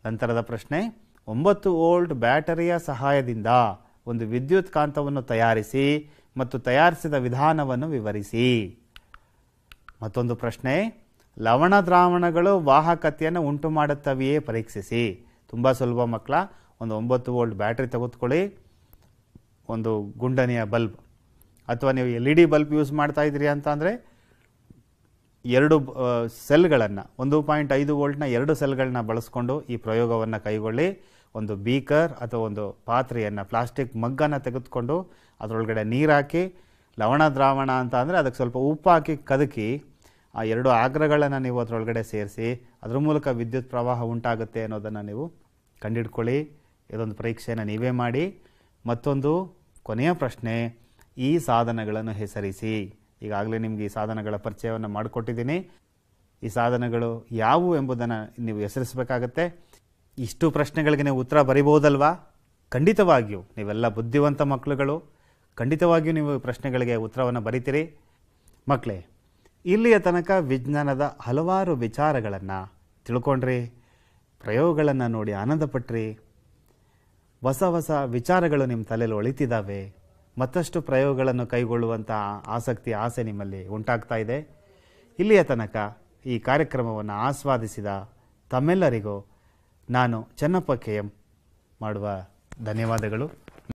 ನಂತರದ ಪ್ರಶ್ನೆ ಒಂಬತ್ತು ವೋಲ್ಟ್ ಬ್ಯಾಟರಿಯ ಸಹಾಯದಿಂದ ಒಂದು ವಿದ್ಯುತ್ ಕಾಂತವನ್ನು ತಯಾರಿಸಿ ಮತ್ತು ತಯಾರಿಸಿದ ವಿಧಾನವನ್ನು ವಿವರಿಸಿ ಮತ್ತೊಂದು ಪ್ರಶ್ನೆ ಲವಣ ದ್ರಾವಣಗಳು ವಾಹಕತೆಯನ್ನು ಉಂಟು ಮಾಡುತ್ತವೆಯೇ ಪರೀಕ್ಷಿಸಿ ತುಂಬ ಸುಲಭ ಮಕ್ಕಳ ಒಂದು ಒಂಬತ್ತು ವೋಲ್ಟ್ ಬ್ಯಾಟ್ರಿ ತೆಗೆದುಕೊಳ್ಳಿ ಒಂದು ಗುಂಡನೆಯ ಬಲ್ಬ್ ಅಥವಾ ನೀವು L E D bulb use ಮಾಡ್ತಾ ಇದ್ದೀರಿ ಅಂತ ಎರಡು ಸೆಲ್ಗಳನ್ನು ಒಂದು ಪಾಯಿಂಟ್ ಐದು ವೋಲ್ಟ್ನ ಎರಡು ಸೆಲ್ಗಳನ್ನ ಬಳಸ್ಕೊಂಡು ಈ ಪ್ರಯೋಗವನ್ನು ಕೈಗೊಳ್ಳಿ ಒಂದು ಬೀಕರ್ ಅಥವಾ ಒಂದು ಪಾತ್ರೆಯನ್ನು ಪ್ಲಾಸ್ಟಿಕ್ ಮಗ್ಗನ್ನು ತೆಗೆದುಕೊಂಡು ಅದರೊಳಗಡೆ ನೀರು ಹಾಕಿ ಲವಣ ದ್ರಾವಣ ಅಂತ ಅಂದರೆ ಅದಕ್ಕೆ ಸ್ವಲ್ಪ ಉಪ್ಪು ಹಾಕಿ ಕದಕಿ ಆ ಎರಡು ಆಗ್ರಹಗಳನ್ನು ನೀವು ಅದರೊಳಗಡೆ ಸೇರಿಸಿ ಅದ್ರ ಮೂಲಕ ವಿದ್ಯುತ್ ಪ್ರವಾಹ ಉಂಟಾಗುತ್ತೆ ಅನ್ನೋದನ್ನು ನೀವು ಕಂಡಿಡ್ಕೊಳ್ಳಿ ಇದೊಂದು ಪರೀಕ್ಷೆಯನ್ನು ನೀವೇ ಮಾಡಿ ಮತ್ತೊಂದು ಕೊನೆಯ ಪ್ರಶ್ನೆ ಈ ಸಾಧನಗಳನ್ನು ಹೆಸರಿಸಿ ಈಗಾಗಲೇ ನಿಮಗೆ ಈ ಸಾಧನಗಳ ಪರಿಚಯವನ್ನು ಮಾಡಿಕೊಟ್ಟಿದ್ದೀನಿ ಈ ಸಾಧನಗಳು ಯಾವುವು ಎಂಬುದನ್ನು ನೀವು ಹೆಸರಿಸಬೇಕಾಗತ್ತೆ ಇಷ್ಟು ಪ್ರಶ್ನೆಗಳಿಗೆ ನೀವು ಉತ್ತರ ಬರಿಬೋದಲ್ವಾ ಖಂಡಿತವಾಗಿಯೂ ನೀವೆಲ್ಲ ಬುದ್ಧಿವಂತ ಮಕ್ಕಳುಗಳು ಖಂಡಿತವಾಗಿಯೂ ನೀವು ಪ್ರಶ್ನೆಗಳಿಗೆ ಉತ್ತರವನ್ನು ಬರಿತೀರಿ ಮಕ್ಕಳೇ ಇಲ್ಲಿಯ ತನಕ ವಿಜ್ಞಾನದ ಹಲವಾರು ವಿಚಾರಗಳನ್ನು ತಿಳ್ಕೊಂಡ್ರಿ ಪ್ರಯೋಗಗಳನ್ನು ನೋಡಿ ಆನಂದಪಟ್ರಿ ಹೊಸ ಹೊಸ ವಿಚಾರಗಳು ನಿಮ್ಮ ತಲೆಯಲ್ಲಿ ಒಳಿತಿದ್ದಾವೆ ಮತ್ತಷ್ಟು ಪ್ರಯೋಗಗಳನ್ನು ಕೈಗೊಳ್ಳುವಂಥ ಆಸಕ್ತಿ ಆಸೆ ನಿಮ್ಮಲ್ಲಿ ಉಂಟಾಗ್ತಾ ಇದೆ ಇಲ್ಲಿಯ ತನಕ ಈ ಕಾರ್ಯಕ್ರಮವನ್ನು ಆಸ್ವಾದಿಸಿದ ತಮ್ಮೆಲ್ಲರಿಗೂ ನಾನು ಚೆನ್ನಪ್ಪ ಕೆ ಎಂ ಮಾಡುವ ಧನ್ಯವಾದಗಳು